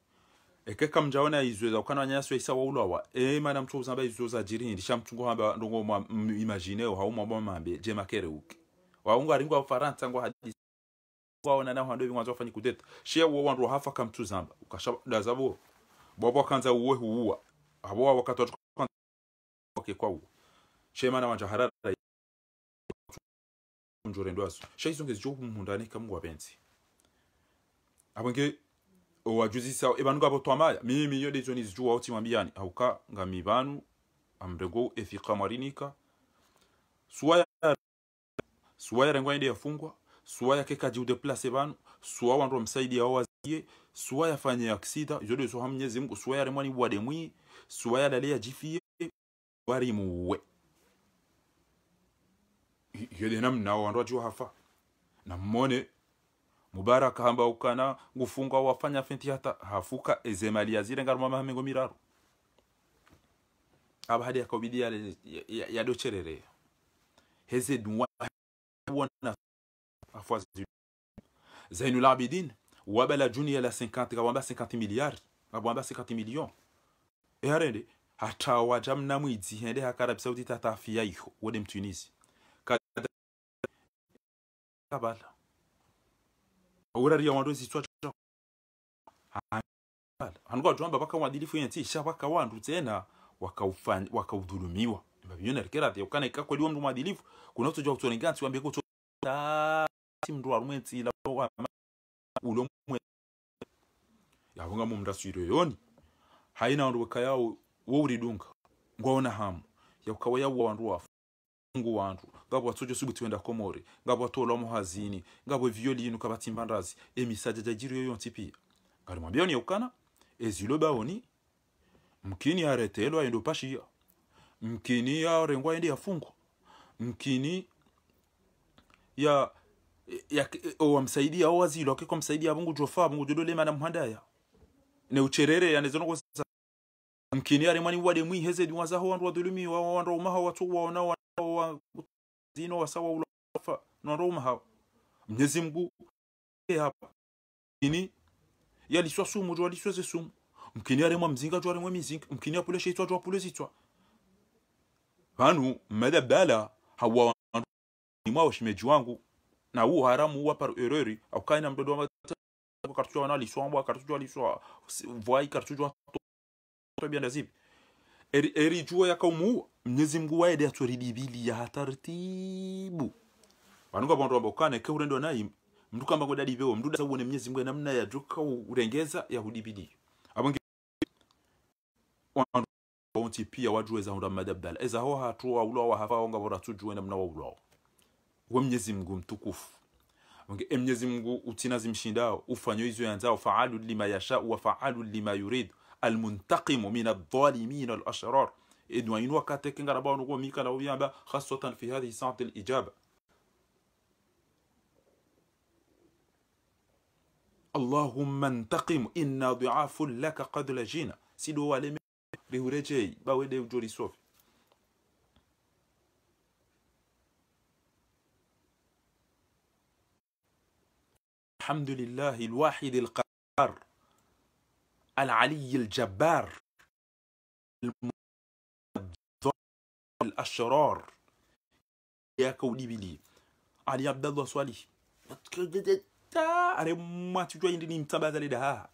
eke kamjaona izweza ukana wanyaso isa waulawa e mana mtu uzamba izoza jirindi shamtungo hamba ndongo mwa imagine au haumwa mwa mambe je makere uki waungu aringo wa faransa ngo hadisi waona naho ndo bingwanzo wafanye kudeta she wo wandu hafa kamtu zamba ukashaba zabo bobo kanza uwe huwa abo wakatoka okay kwa uwe shema na wanja umjorende wazo shayizonke zijoku mundane kamungu wapenzi abonge wajuzisa ebanu gabo twamaya mimi miyo yo dezo nizijua oti mambiani auka nga mibanu amrego efika marinika suwaya suwaya rengwa ende yafungwa suwaya keka jiu deplace banu suwa wanro msaidi ya wazie suwaya fanye aksida yo dezo hamnyezi mgu suwaya remwani bwade mwi suwaya dalea jifie wari muwe yedenam nawo wandu wajiwa hafa na mmone mubaraka hamba ukana gufunga wafanya fenti hata hafuka ezemali yazire ngaruma mahamengo miraru aba hadi yakobidi ya docherere heze dunwa wana afwazi Zainul Abidin wabala juni ya la 50 kawamba 50 miliari abwamba 50 million eharende hatawaja hende hakarabisa kuti tatafia iho wode mtunisi trabalho. Urari ya wandozi tuwa chwa. Hanuka juamba baka wadilifu yensi isha baka wandu tena wakaudhulumiwa. Mbabiona likera dhia ukana ikakwa liwa mdu mwadilifu. Kuna utojwa utoningansi wambia kutu. Tati mdu warumwensi ila ulo mwe. Yavunga mu mdasu iroyoni. Haina wandu weka yao wouridunga. Ngwaona hamu. Ya ukawa yao wandu wafu. Mungu wandu. ngabo watsojo subutsi wenda komore ngabo watola muhazini ngabo vyo linu kabatimba ndazi emisaja jajiri yoyo ntipia ngari mwambia ni ukana ezilo baoni mkini aretelo aendo pashia mkini ya rengwa endi yafungwa mkini ya ya owamsaidia owazilo akeko msaidia bungu jofa mungu jodolema na muhandaya ne ucherere yanezonokosa mkini ari mwani wade mwi heze mwiheze diwazaho wandu wa wandu umaha watu waona wa zino wasawa ulafa nwaroma hawa mwenyezi e hapa ini ya yaliswa sumu jwa liswa ze sumu mkini ya remwa mzinga jwa arimwa mizinga mkini ya apule sheitwa jwa apule zitwa vanu bala hawa ni mwa washimeji wangu na huu haramu huwa par erreur au na mdodo wa kartu jwa wana liswa mbwa kartu jwa liswa voi kartu jwa to bien nazib eri, eri jua yakaumu mnyezi mngu waede atweri bibili ya hatartibu wanunga bantu amba ukane ke urendo nayi mndu kamba ngo dadi bewo mndu sabu mnyezi mngu namna ya juka urengeza ya hudibili abange onti pia wajuweza hunda madabdal eza ho hatu aulo wa hafa onga bora tujue namna wa ulo wa mnyezi mngu mtukufu wange e mnyezi mngu utina zimshindao ufanyo hizo yanzao faalu lima yasha wa faalu lima yuridu المنتقم من الظالمين الأشرار إدو إنو وكاتك غربا نغو ميكا خاصة في هذه ساعة الإجابة اللهم انتقم إنا ضعاف لك قد لجينا سيدو والي بهورجي باويدي جوري صوفي الحمد لله الواحد القرار العلي الجبار الأشرار يا كوني بلي علي عبد الله صالح are mati jwa indini mtabaza le daha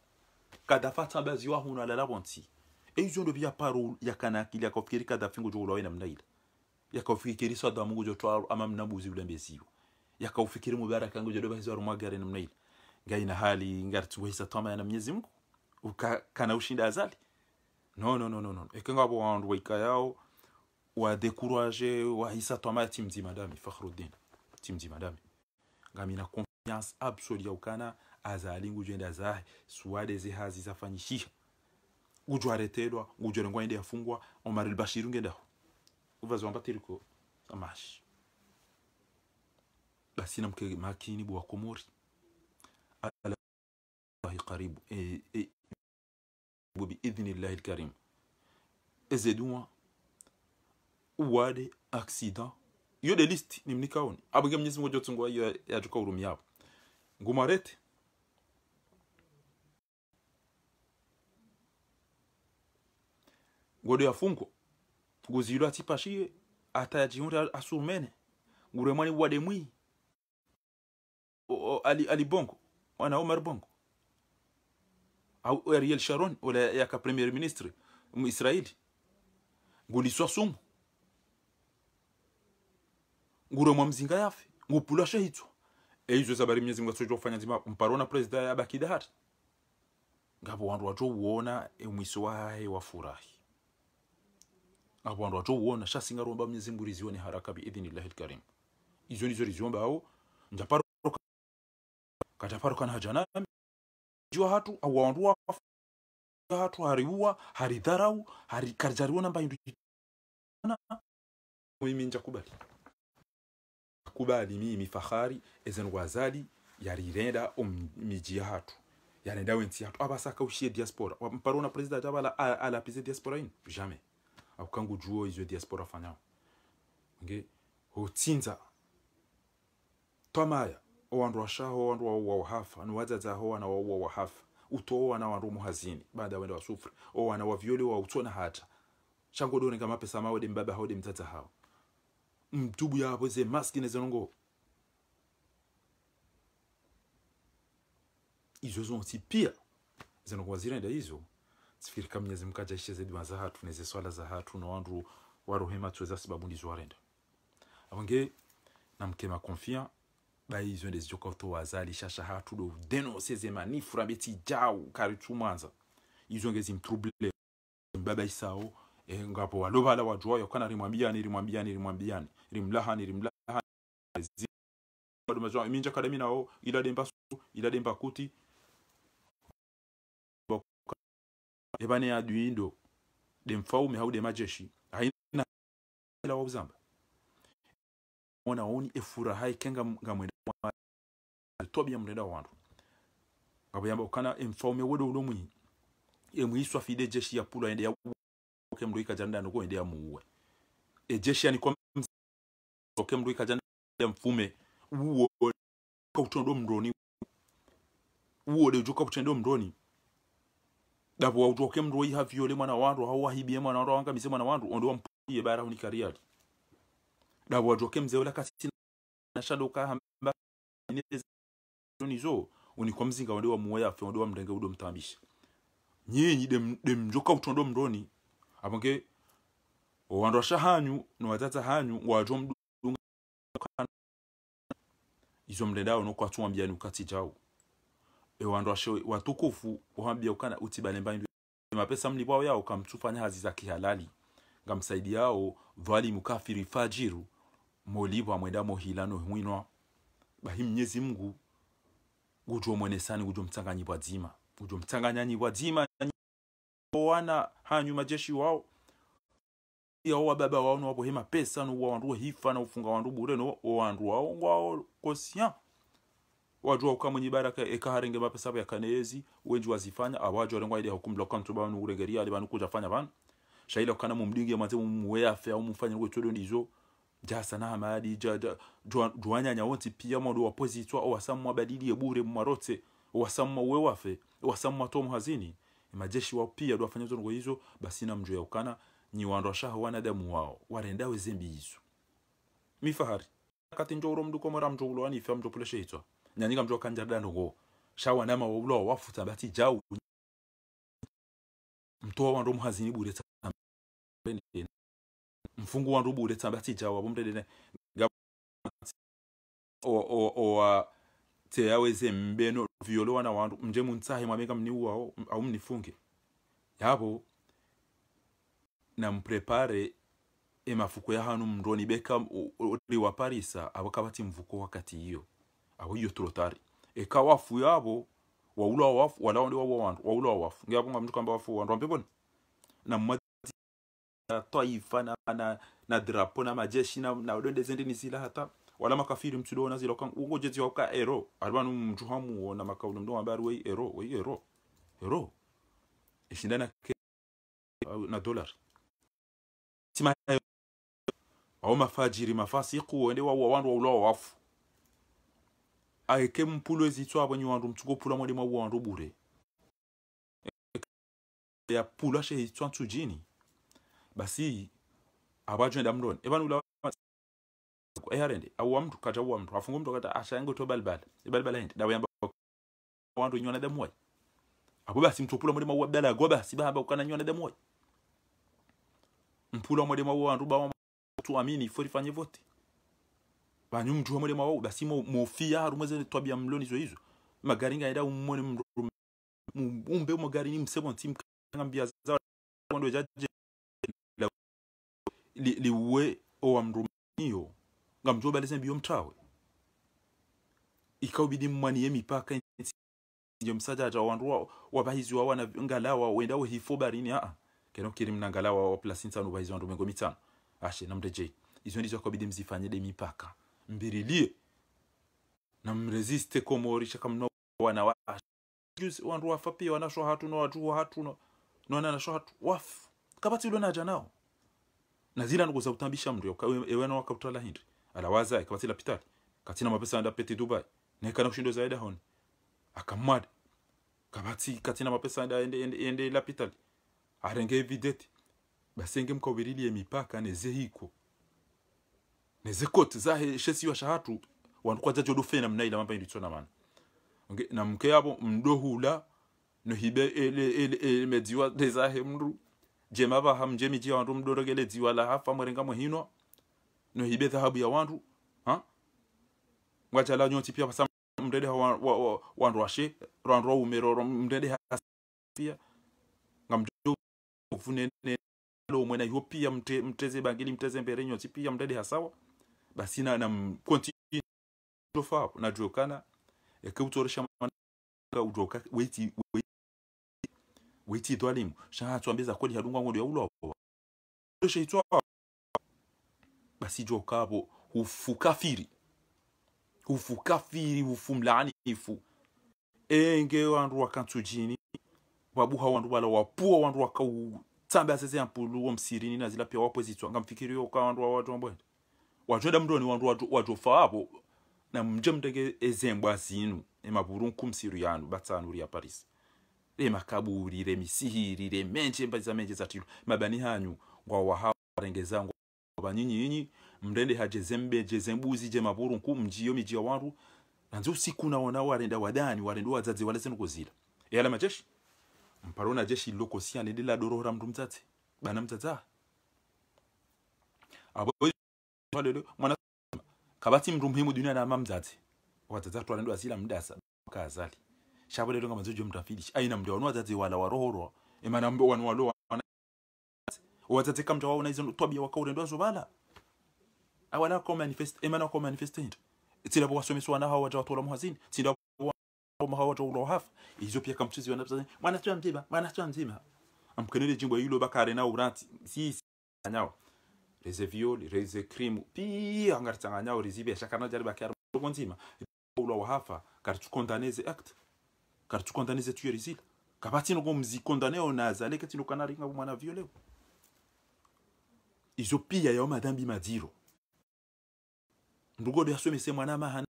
kadafa tabazi wa huna la lagonti ejo ndo bia paru ya kana akili akafikiri kadafi ngo jolo ina mnaila yakaufikiri sada mungu jotwa ama mnabuzi ule mbesiyo yakaufikiri mubaraka ngo jolo bahizo rumagare na mnaila ngaina hali ngartuweza tama na Mwenyezi Mungu kana ushinda azali no no no no no ekengabo wandu waikayao wa décourager wa hisa toma team nzima dami fakhruddin timu nzima dami na confiance absolue ya ukana azali ngujenda zahe suade zihazi zafanyishisha ujo aretelwa ujo rengwa ende afungwa Omar al-Bashir ngendaho uvazwa mbatiriko amash basi namke makini bwa komori ala karibu e, e, Gwibi idhni la il karim Eze duwa Wade aksida Yo de listi nim ni kaon Abugem nizm wajotongwa yo ya jokaw rumi ap Gwumaret Gwode ya funko Gwuzi yu la ti pashi Ata ya jionre asur mene Gwuremane wade mwi Ali bong Wana omer bong au Ariel Sharon wala yaka premier ministre Israeli nguliswa sumu nguromwa mzinga yafe ngupulasha hitwa eizo zabari mnyezi mungu atsocho kufanya nzima mparona presida yabakida hata ngabo wandu wacho uona emwiso wahe wafurahi ngabo wandu wacho uona shasinga romba mnyezi mungu rizione haraka biidhinillahi lkarim izo nizo riziomba ao njaparoka kataparoka na hajanami jua hatu awaondoa hatu hariua haridharau harikarjariwa namba indu na mimi nja kubali kubali mimi fahari ezen wazali yarirenda omiji hatu yanenda wenti hatu abasaka ushie diaspora na president abala ala pise diaspora in jamais kangu juo izo diaspora fanyao nge hotsinza tomaya owandu washaho owandu wauwa wahafa niwadzadzaho wana wauwa wahafa utowo wana wandu muhazini baada wenda wasufri o wana wavyole wautsona hata shangodoneka mapesa mawo de mbaba hawo de mdzadza hawo mtubu hapo ze maski nezonongo izo zonsi pia wazira nda izo kama mnyezi mkaja ishe zedwa za hatu neze swala za hatu na wandu warohema tuweza sababu ndizo arenda na mkema confia baizo ndezidyoka to wazalisha hatudo denonse zemanifu rambeti jau kari tumanza izwe ngezi mtruble mbaba isao e, eh, ngapo walovala wajua yokana rimwambiani rimwambiani rimwambiani rimlahani rimlahani bado mazo minja kadami nao ila demba su ila demba kuti ebane ya duindo demfaume haude majeshi haina ila mwana ona efura hai kenga ngamwenda tobiya mulenda wantu kabuyamba ukana emfaume wedo ulo mwinyi fide jeshi ya pula ende ya oke mluika janda nuko ende ya muue e jeshi ani kwa oke mluika janda ya mfume uo ka utondo mroni uo de joka utondo mroni dabo wa utoke mroi havyo le mwana wandu hawa hibie mwana wandu wanga mizema na wandu ondo mpie bara hunikariali dabo wa joka mzeola kasina nashadoka hamba nizo kwa mzinga wade wa muoya afi wade wa mrenge udo mtambisha nyinyi dem dem joka utondo mroni abange wandwa shahanyu no watata hanyu wajo mdunga izo mlendao no kwa tuwa mjani ukati jao e wandwa wandosha watukufu wambia ukana utibale mbandu e, mapesa mlipao yao kamtufanya hazi za kihalali ngamsaidiao vali mukafiri fajiru molipwa mwenda mohilano mwinwa bahi mnyezi mngu kujo mwenesani kujo mtsanganyibwa dzima kujo mtsanganyanyibwa dzima wana hanyu majeshi wao wa baba wao nowapohema pesa nowa wandu hifa na ufunga wandu bure no wa wandu wao ngwao kosian wajua ukamwenye baraka ekaharenge mapesa abo yakaneyezi wenji wazifanya awajo alengwa ile hukumla kantu banu uregeria ali banu kuja fanya banu shaila kana mumdingi ya manze mumwe afya umufanya kwetu ndizo jasa na hamadi ja, ja, duanyanya wonti piyama do wapozitwa owasamwa badiliye bure mwarote owasamwa uwe wafe owasamwa tomu hazini majeshi wao pia do wafanya zongo hizo basi na mjua ukana ni wandu washaha wanadamu wao we zembi hizo mifahari kati njoro mdu komora mjoulo wani ifya mjo puleshe hitwa nyanyika mjo kanjarda nogo shawa na wabula wafuta bati jau mtoa wandu muhazini bure mfungu wa ndubu ule tsamba tijawa bomtedene te aweze mbeno violowa na wandu mje muntsahe mwameka mniuwawo au mnifunge yapo na mprepare e mafuko ya hanu mndoni beka uri wa parisa abakabati mvuko wakati hiyo abo hiyo trotari e kawafu yabo waula wafu wala ndi wabo wandu waula wafu ngiyabonga mtu kamba wafu wandu ambebona na toa ifa na, na, na drapo na majeshi na, na udonde zende ni zila hata wala makafiri mtudo na zila kan ugo jezi wa waka ero alwanu mtu hamu na makaulu mdo ambaye wei ero wei ero ero ishindana ke na dollar sima au mafajiri mafasiku wende wa wa wandu wa wafu aike mpulo ezitso abonyi wandu mtsuko pula mwali mwa wandu bure ya pula she itso jini basi abajoenda mloni ebanula kata awuwa mntu afungu mtu kata asha umntu to balbal balbal ende dawe yinto ndawuyamba nyona de moy abo basi mtu mthuphula mulema uwa bdala go basi bahamba ukana moy mpula mphula mulema uwa ba uba amini fori fanye vote banyu mntu wa mulema wau basi mofia haru to bia mloni zo hizo magari ngaenda umone mumbe umagari ni msebo ntimkangambia za ndo jaje liwe li owamrumiyo nga mtu obalesa embi yomthawe ikhaubidi ye mipaka nje msatata wanruwa wabahizi wawa na ngalawa wenda wendawo hifo barini haa keno kiri mna ngalawa wa waplasintsano upahizi wandu mengo mitsano ashe na mdeje izo ndizo mzifanye de mipaka mbirilie na mreziste mresiste komorisha kamno wana washe wandu wanruwa fapi wanasho hatu no wajuhu hatu no nona nasho hatu wafu kapatilo naja nao nazira ndugu za kutambisha mndu ewena wakakutala hindi ya ikabatila pitali katina mapesa anda peti dubai na hika na kushindo zaida hon akamad kabati katina mapesa anda ende ende, ende la pitali arenge videti basenge mkawirili mipaka neze hiko neze kote zahe shesi wa shahatu wankwa jajo dofe na mnaila mamba nditsona mana na mke yabo mdohula no hibe ele ele ele mediwa dezahe mru jema vaha mje miji ya wantu mdorokeledziwa la hafa mwerenga no hibe dhahabu ya wantu ha la nyoti pia pasa mdede ha wantu wa, wa, wa, washe rwantu wa umeroro mdede ha pia ngamjo kufunene lo mwena hiyo pia mte, mteze bangili mteze mbere nyoti pia mrede hasawa basi na na continue lofa na jokana ekeutoresha mwana udoka weti, weti wetidwa limu shahatswambeza kweli hadunga ng'ondo yaulowa sheitwawa basi jo ukapo hufu kafiri hufu kafiri hufu mlaani mlaanifu enge wandu wakantsujini wabuha wandu wala wapua wandu tambe asese wa msirini na zila pia wapwezitswa ngamfikirio ka wandu wawatu wambwete watwenda mndoni wandu wajofawapo na mjemdege mtenge ezembwa zinu emapuru nkumsiru yanu batsanuri ya parisi remakaburire misihirire menche mbaza menche zatilo mabani hanyu ngwa wahawa rengezangu banyinyi mrende haje zembe je zembuzi je maburu nkumjiyo mijiya waru nanzi usiku wana warenda wadani warenda wadzadzi walese nukozila yala e, majeshi mparona jeshi lokosia nendela dorohora mndu mdzadzi bana mdzadza ah. abo lelo mwana kabati mndu muhimu dunia na mama mdzadzi wadzadza twalendo asila mdasa kazali chavo lero nga mazojo aina mndu wanu watsatsi wala warohorwa imana mbe wanu walo watsatsi kamta waona izo twabia wakaure ndo azovala awala ko manifest emana ko manifestant tsila bwa wasomeswa na hawa watu muhazini tsila bo hawa watu ulo hafa izo pia kamchizi wana msani mwana tu mzima mwana tu mzima amkenele jimbo hilo bakare na urati si nyao reze viol reze crime pia angaritsanganyao rezibe shakana jari bakare nzima ulo wahafa karitukondaneze act kari tukondanize tuyo rizila kaba tinogo muzikondaneo naza leke tinokanaringa mwana vyo izo pia yao madhambi madiro ndugode yasomese mwana mahana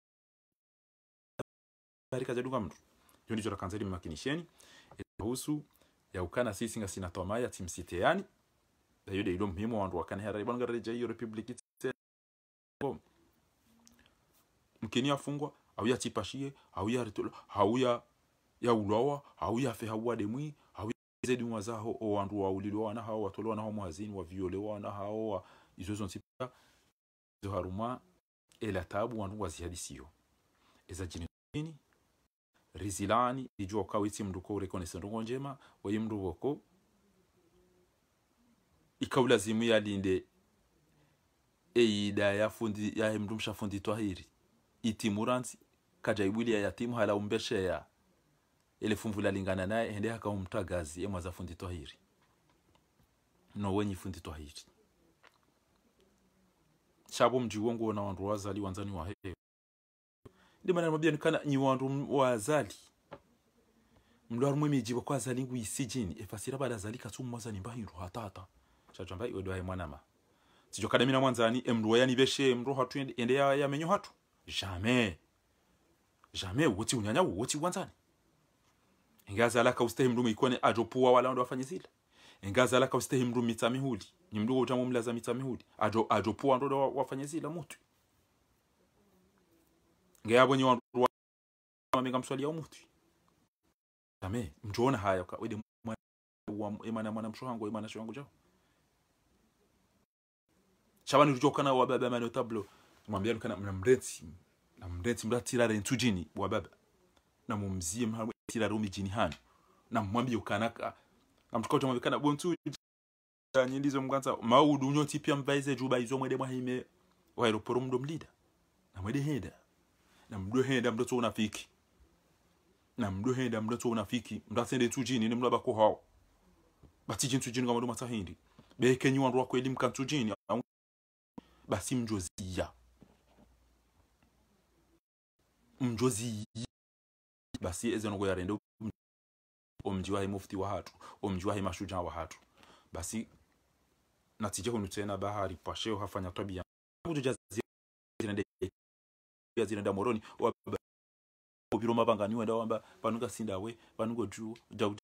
barika jaduka mtu hiyo ndicho takanza ili makinisheni ya ukana sisi nga sinatoa maya timsiteani ya yude ilo muhimu wandu wakana hera ibanga reja hiyo republiki mkini afungwa au ya au ya au ya ya ulawa au yafe hauwa demwi au zedi mwazaho o andu waulilwana hao watolwana hao mwazini waviolewana hao izo zonse izo haruma ela tabu wandu wazihadisiyo eza jinini rizilani ijo kawe itsi mndu ko rekonesa ndongo njema wayi mndu woko ikaulazimu yalinde eyida yafundi yahe mndu mshafundi twahiri itimuranzi kajaibuli ya yatimu hala umbeshe ya ile fumvu lalingana naye ende akamumta gazi emwaza fundi twahiri no wenyi fundi twahiri chabo mji wongo na wandu wazali wanzani wa hehe ndi mana mabia nikana nyi wandu wazali mlwar mwimi jibo kwa zali ngu isijini efasira bala zali katsum mwazani mbahiru hatata chajamba iwe dwaye mwanama sijokada mina mwanzani emru wa yani beshe emru hatu ende ya, ya menyo hatu jamais jamais woti unyanya woti wanzani engazi alaka ustehi mndu ajopuwa wala ndo wafanye zila engazi alaka ustehi mndu mita ni mlaza mita ajo ajopuwa ndo wafanye zila mutu ngeyabo ni wandu wamenga mswali ya mutu tame mjona haya kwa wede mwana mwana mshohango imana shohango jao shabani rujokana wa baba mano tablo mwambia lukana mnamreti namreti mratira rentujini wa baba namumzie mhawe tira rumi jini hanyu na mwambie ukanaka amtuka kana bontu nyindizo mkanza maudu unyo pia mvaize juba izo mwede mwahime wairoporo mdo mlida na mwede heda na mdo heda mdo tu unafiki na mdo heda mdo tu unafiki mdatende tu jini ni mlaba ko hao jini tu jini kama ndo matahindi beke nyuwa ndo kwa elimu kantu jini basi mjozia mjozia basi eze ezeno rende omjiwa he mufti wa hatu omjiwa he mashuja wa hatu basi natije nutena bahari pasheo hafanya tabia kutuja zinende zinenda moroni wababa obiro niwe wenda wamba panunga sindawe panungo ju jau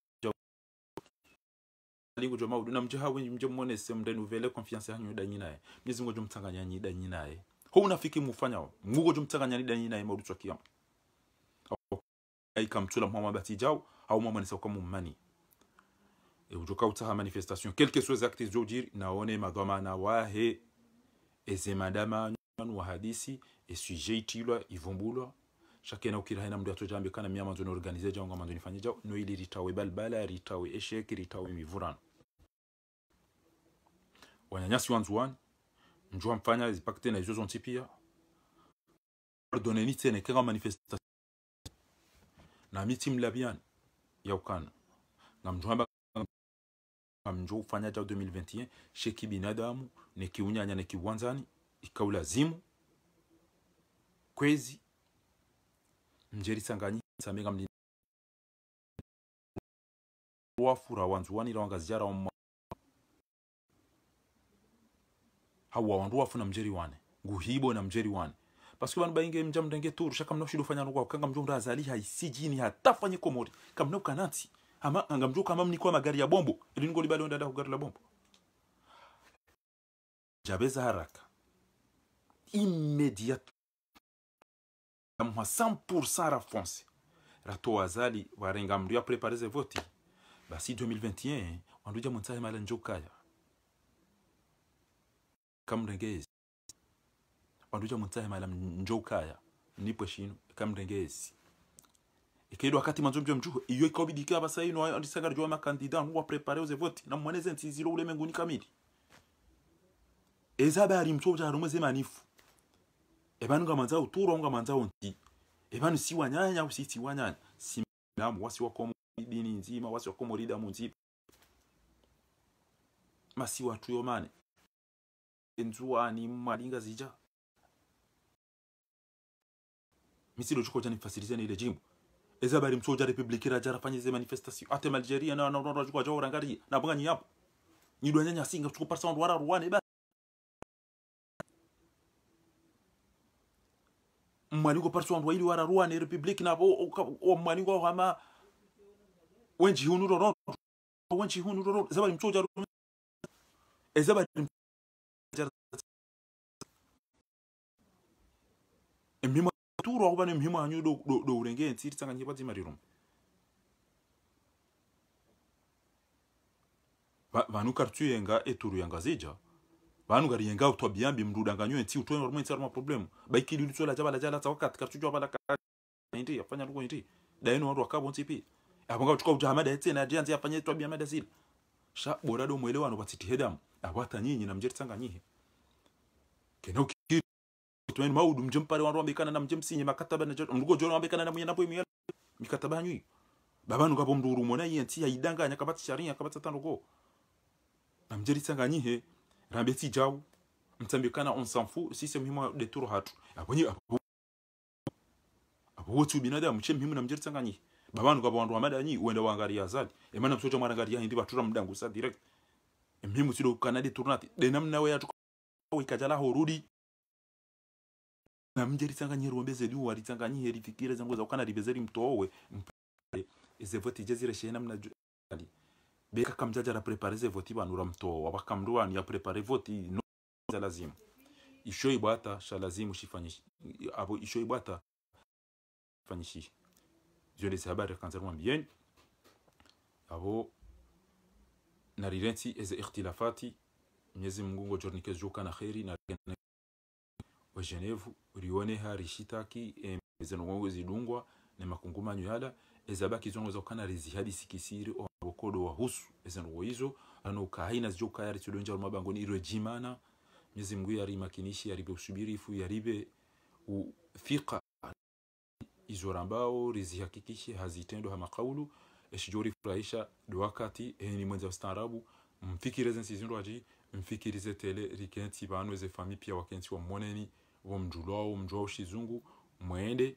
ligu jo maudu na mjeha wenye mjo mwone se mde nouvelle confiance yanyu danyi naye mnyezi jo mtanganya nyi danyi naye ho unafiki mufanya ngugo jo mtanganya nyi danyi naye maudu twakiamu ay kam tula mama bati jaw au mama nisa kama mmani e ujoka utaha manifestation quel que soit acte zojir naone madhamana wahe eze madama wa hadisi e sujet itilwa ivumbulwa shakena ukirahena mndu atojambe kana miyama nzoni organize jangu manzo nifanye jaw no ili ritawe balbala ritawe esheki ritawe mivurano wanyanyasi wanzuani njua mfanya zipakte na izo zonti pia ordoneni tene kega manifestation nami timula byani yaukana na ngamjo ufanya cha 2021 sheki binadamu nikiunyanya kiwanzani ikaulazimu kwezi mjeri sanganyisa mega mjini wafura la wangazijara mwa hawa wandu wafuna mjeri wane guhibo na mjeri wane parce que banu bainge mja mdenge turu shaka mnafshidu fanya nukwa kanga mjo mda azali haisi jini hata fanye komori kamna ukanansi ama anga mjo kama mniko mnikuwa magari ya bombo ili niko libali onda dada gari la bombo jabeza haraka immédiatement amwa 100% rafonse rato wazali warenga mdu ya prepareze voti basi 2021 wanduja munsahe mala njokaya kamdengezi vandu icho mutsaimala njo ukaya nipo shino kamrengesi ikaidi wakati manzo mbyo mjuhu iyo ikobidi ikaba saino andisanga ryo makandida ngo prepare uze vote na mwaneze nsiziro ulemenguni kamili ezaba ari mtsobya ari umeze manifu ebanu manza uturo manza onti ebanu si wanyanya usi usiti wanyanya si namu wasi wakomo dini nzima wasi wako lida munzipa masi watu yomane enzuani malinga zija misido choko chani fasilizia ni ile jimbo eza bari msoja republikira ajara fanya ze manifestation ate maljeria na na ndo choko jora ngari na banga nyapo ni do nyanya singa choko parsa ndo wara ruwane ba mwani ko parsa ndo ili wara ruwane republiki na o mwani ko hama wenji hunu ro wenji hunu ro eza bari msoja eza bari msoja mimi turi wakuva nemhimu hanyu dourenge yentsiri tsanga nyepatsi mariromo vanhu karitsuyenga eturu yanga zija vanhu kariyenga utwabiyambi mndu udanganyo entsi utwena rumwe entsi aruma problemu baikidilitso la balaja latsa wakati karitsu jwa balaka indi yafanya luko indi daino wandu wakabo ntsipi aponga kuchuka kuti hamada etsena adiyanzi yafanya etwabiyamada zira sha borado bora do mwelewano patsiti hedamu apo atanyinyina mjeritsanga nyihe kenoki tunaini maudu mje mpare wandu wambikana na mje msinye makataba na mrugo jona wambikana na mwenyana poimwe mikataba baba babanu kapo mnduru mona yenti ya idanga nyakabati sharia kabata go na mjeri tsanganyihe rambeti jau mtambikana on s'en fout si c'est muhimu de tour hatu abonye abo wotu binada che muhimu na mjeri tsanganyihe babanu kapo wandu wamadanyi uenda wangaria zadi emana msocha mwanangaria ndi tura mdangu sa direct muhimu sido kanadi tournati de namna we yatu wikajala horudi na namje ritsanganyira uombeze liwa ritsanganyira rifikire zangu za ukana ribeze rimtowe mpare ize voti je zire shena mnajua beka kamjaja la prepare ze voti banura mtowa ni ya prepare voti no za lazima isho ibata sha lazima ushifanyishi abo isho ibwata fanyishi je les habari kanza mwambieni abo na rirensi eze ikhtilafati Mwenyezi Mungu ngojornike juu kana kheri na wa wejenevu urioneha rishitaki eh, ngongo zidungwa ne makunguma yala ezabaki zongo za zokana rezihadi sikisiri o bokodo wa husu ezanongo hizo ano kahina zjo kayari tudonja mabango ni irojimana Mwenyezi Mungu yari makinishi yaribe usubirifu yaribe ufika izora ambao rizihakikishe hazitendo hama kaulu eshijori furahisha duwakati eni eh, mwenza wa starabu mfikire zensi zindo aji mfikirize tele rikensi banweze fami pia wakensi wamwoneni uwo mjulu wao mjua ushizungu mwende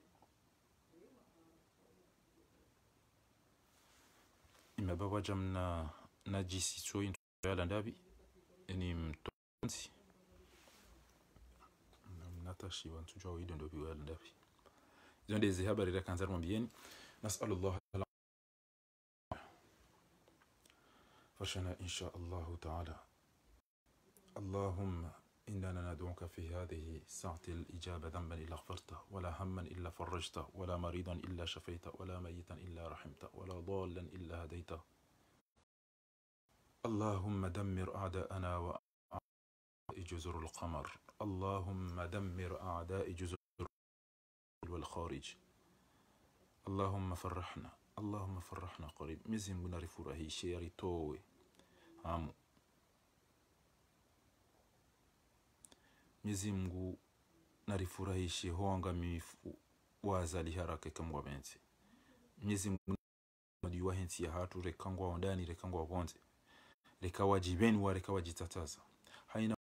imebaba jam na na ni mtonzi natashi wantu jua wido ndo biwa ndabi zonde habari la kanzar mwambieni nasallallahu فشنا إن شاء الله اللهم إننا ندعوك في هذه ساعة الإجابة ذنبا إلا غفرته ولا هما إلا فرجته ولا مريضا إلا شفيته ولا ميتا إلا رحمته ولا ضالا إلا هديته اللهم دمر أعداءنا وأعداء جزر القمر اللهم دمر أعداء جزر والخارج اللهم فرحنا اللهم فرحنا قريب مزين بنا رفوره شيري توي عمو Mwenyezi Mungu narifurahishe hoangamifu wazali haraka ikamwa benzi Mwenyezi Mungu majuwa hensi ya hatu rekangwa ondani rekangwa wonze rekawajibeni wa rekawajitataza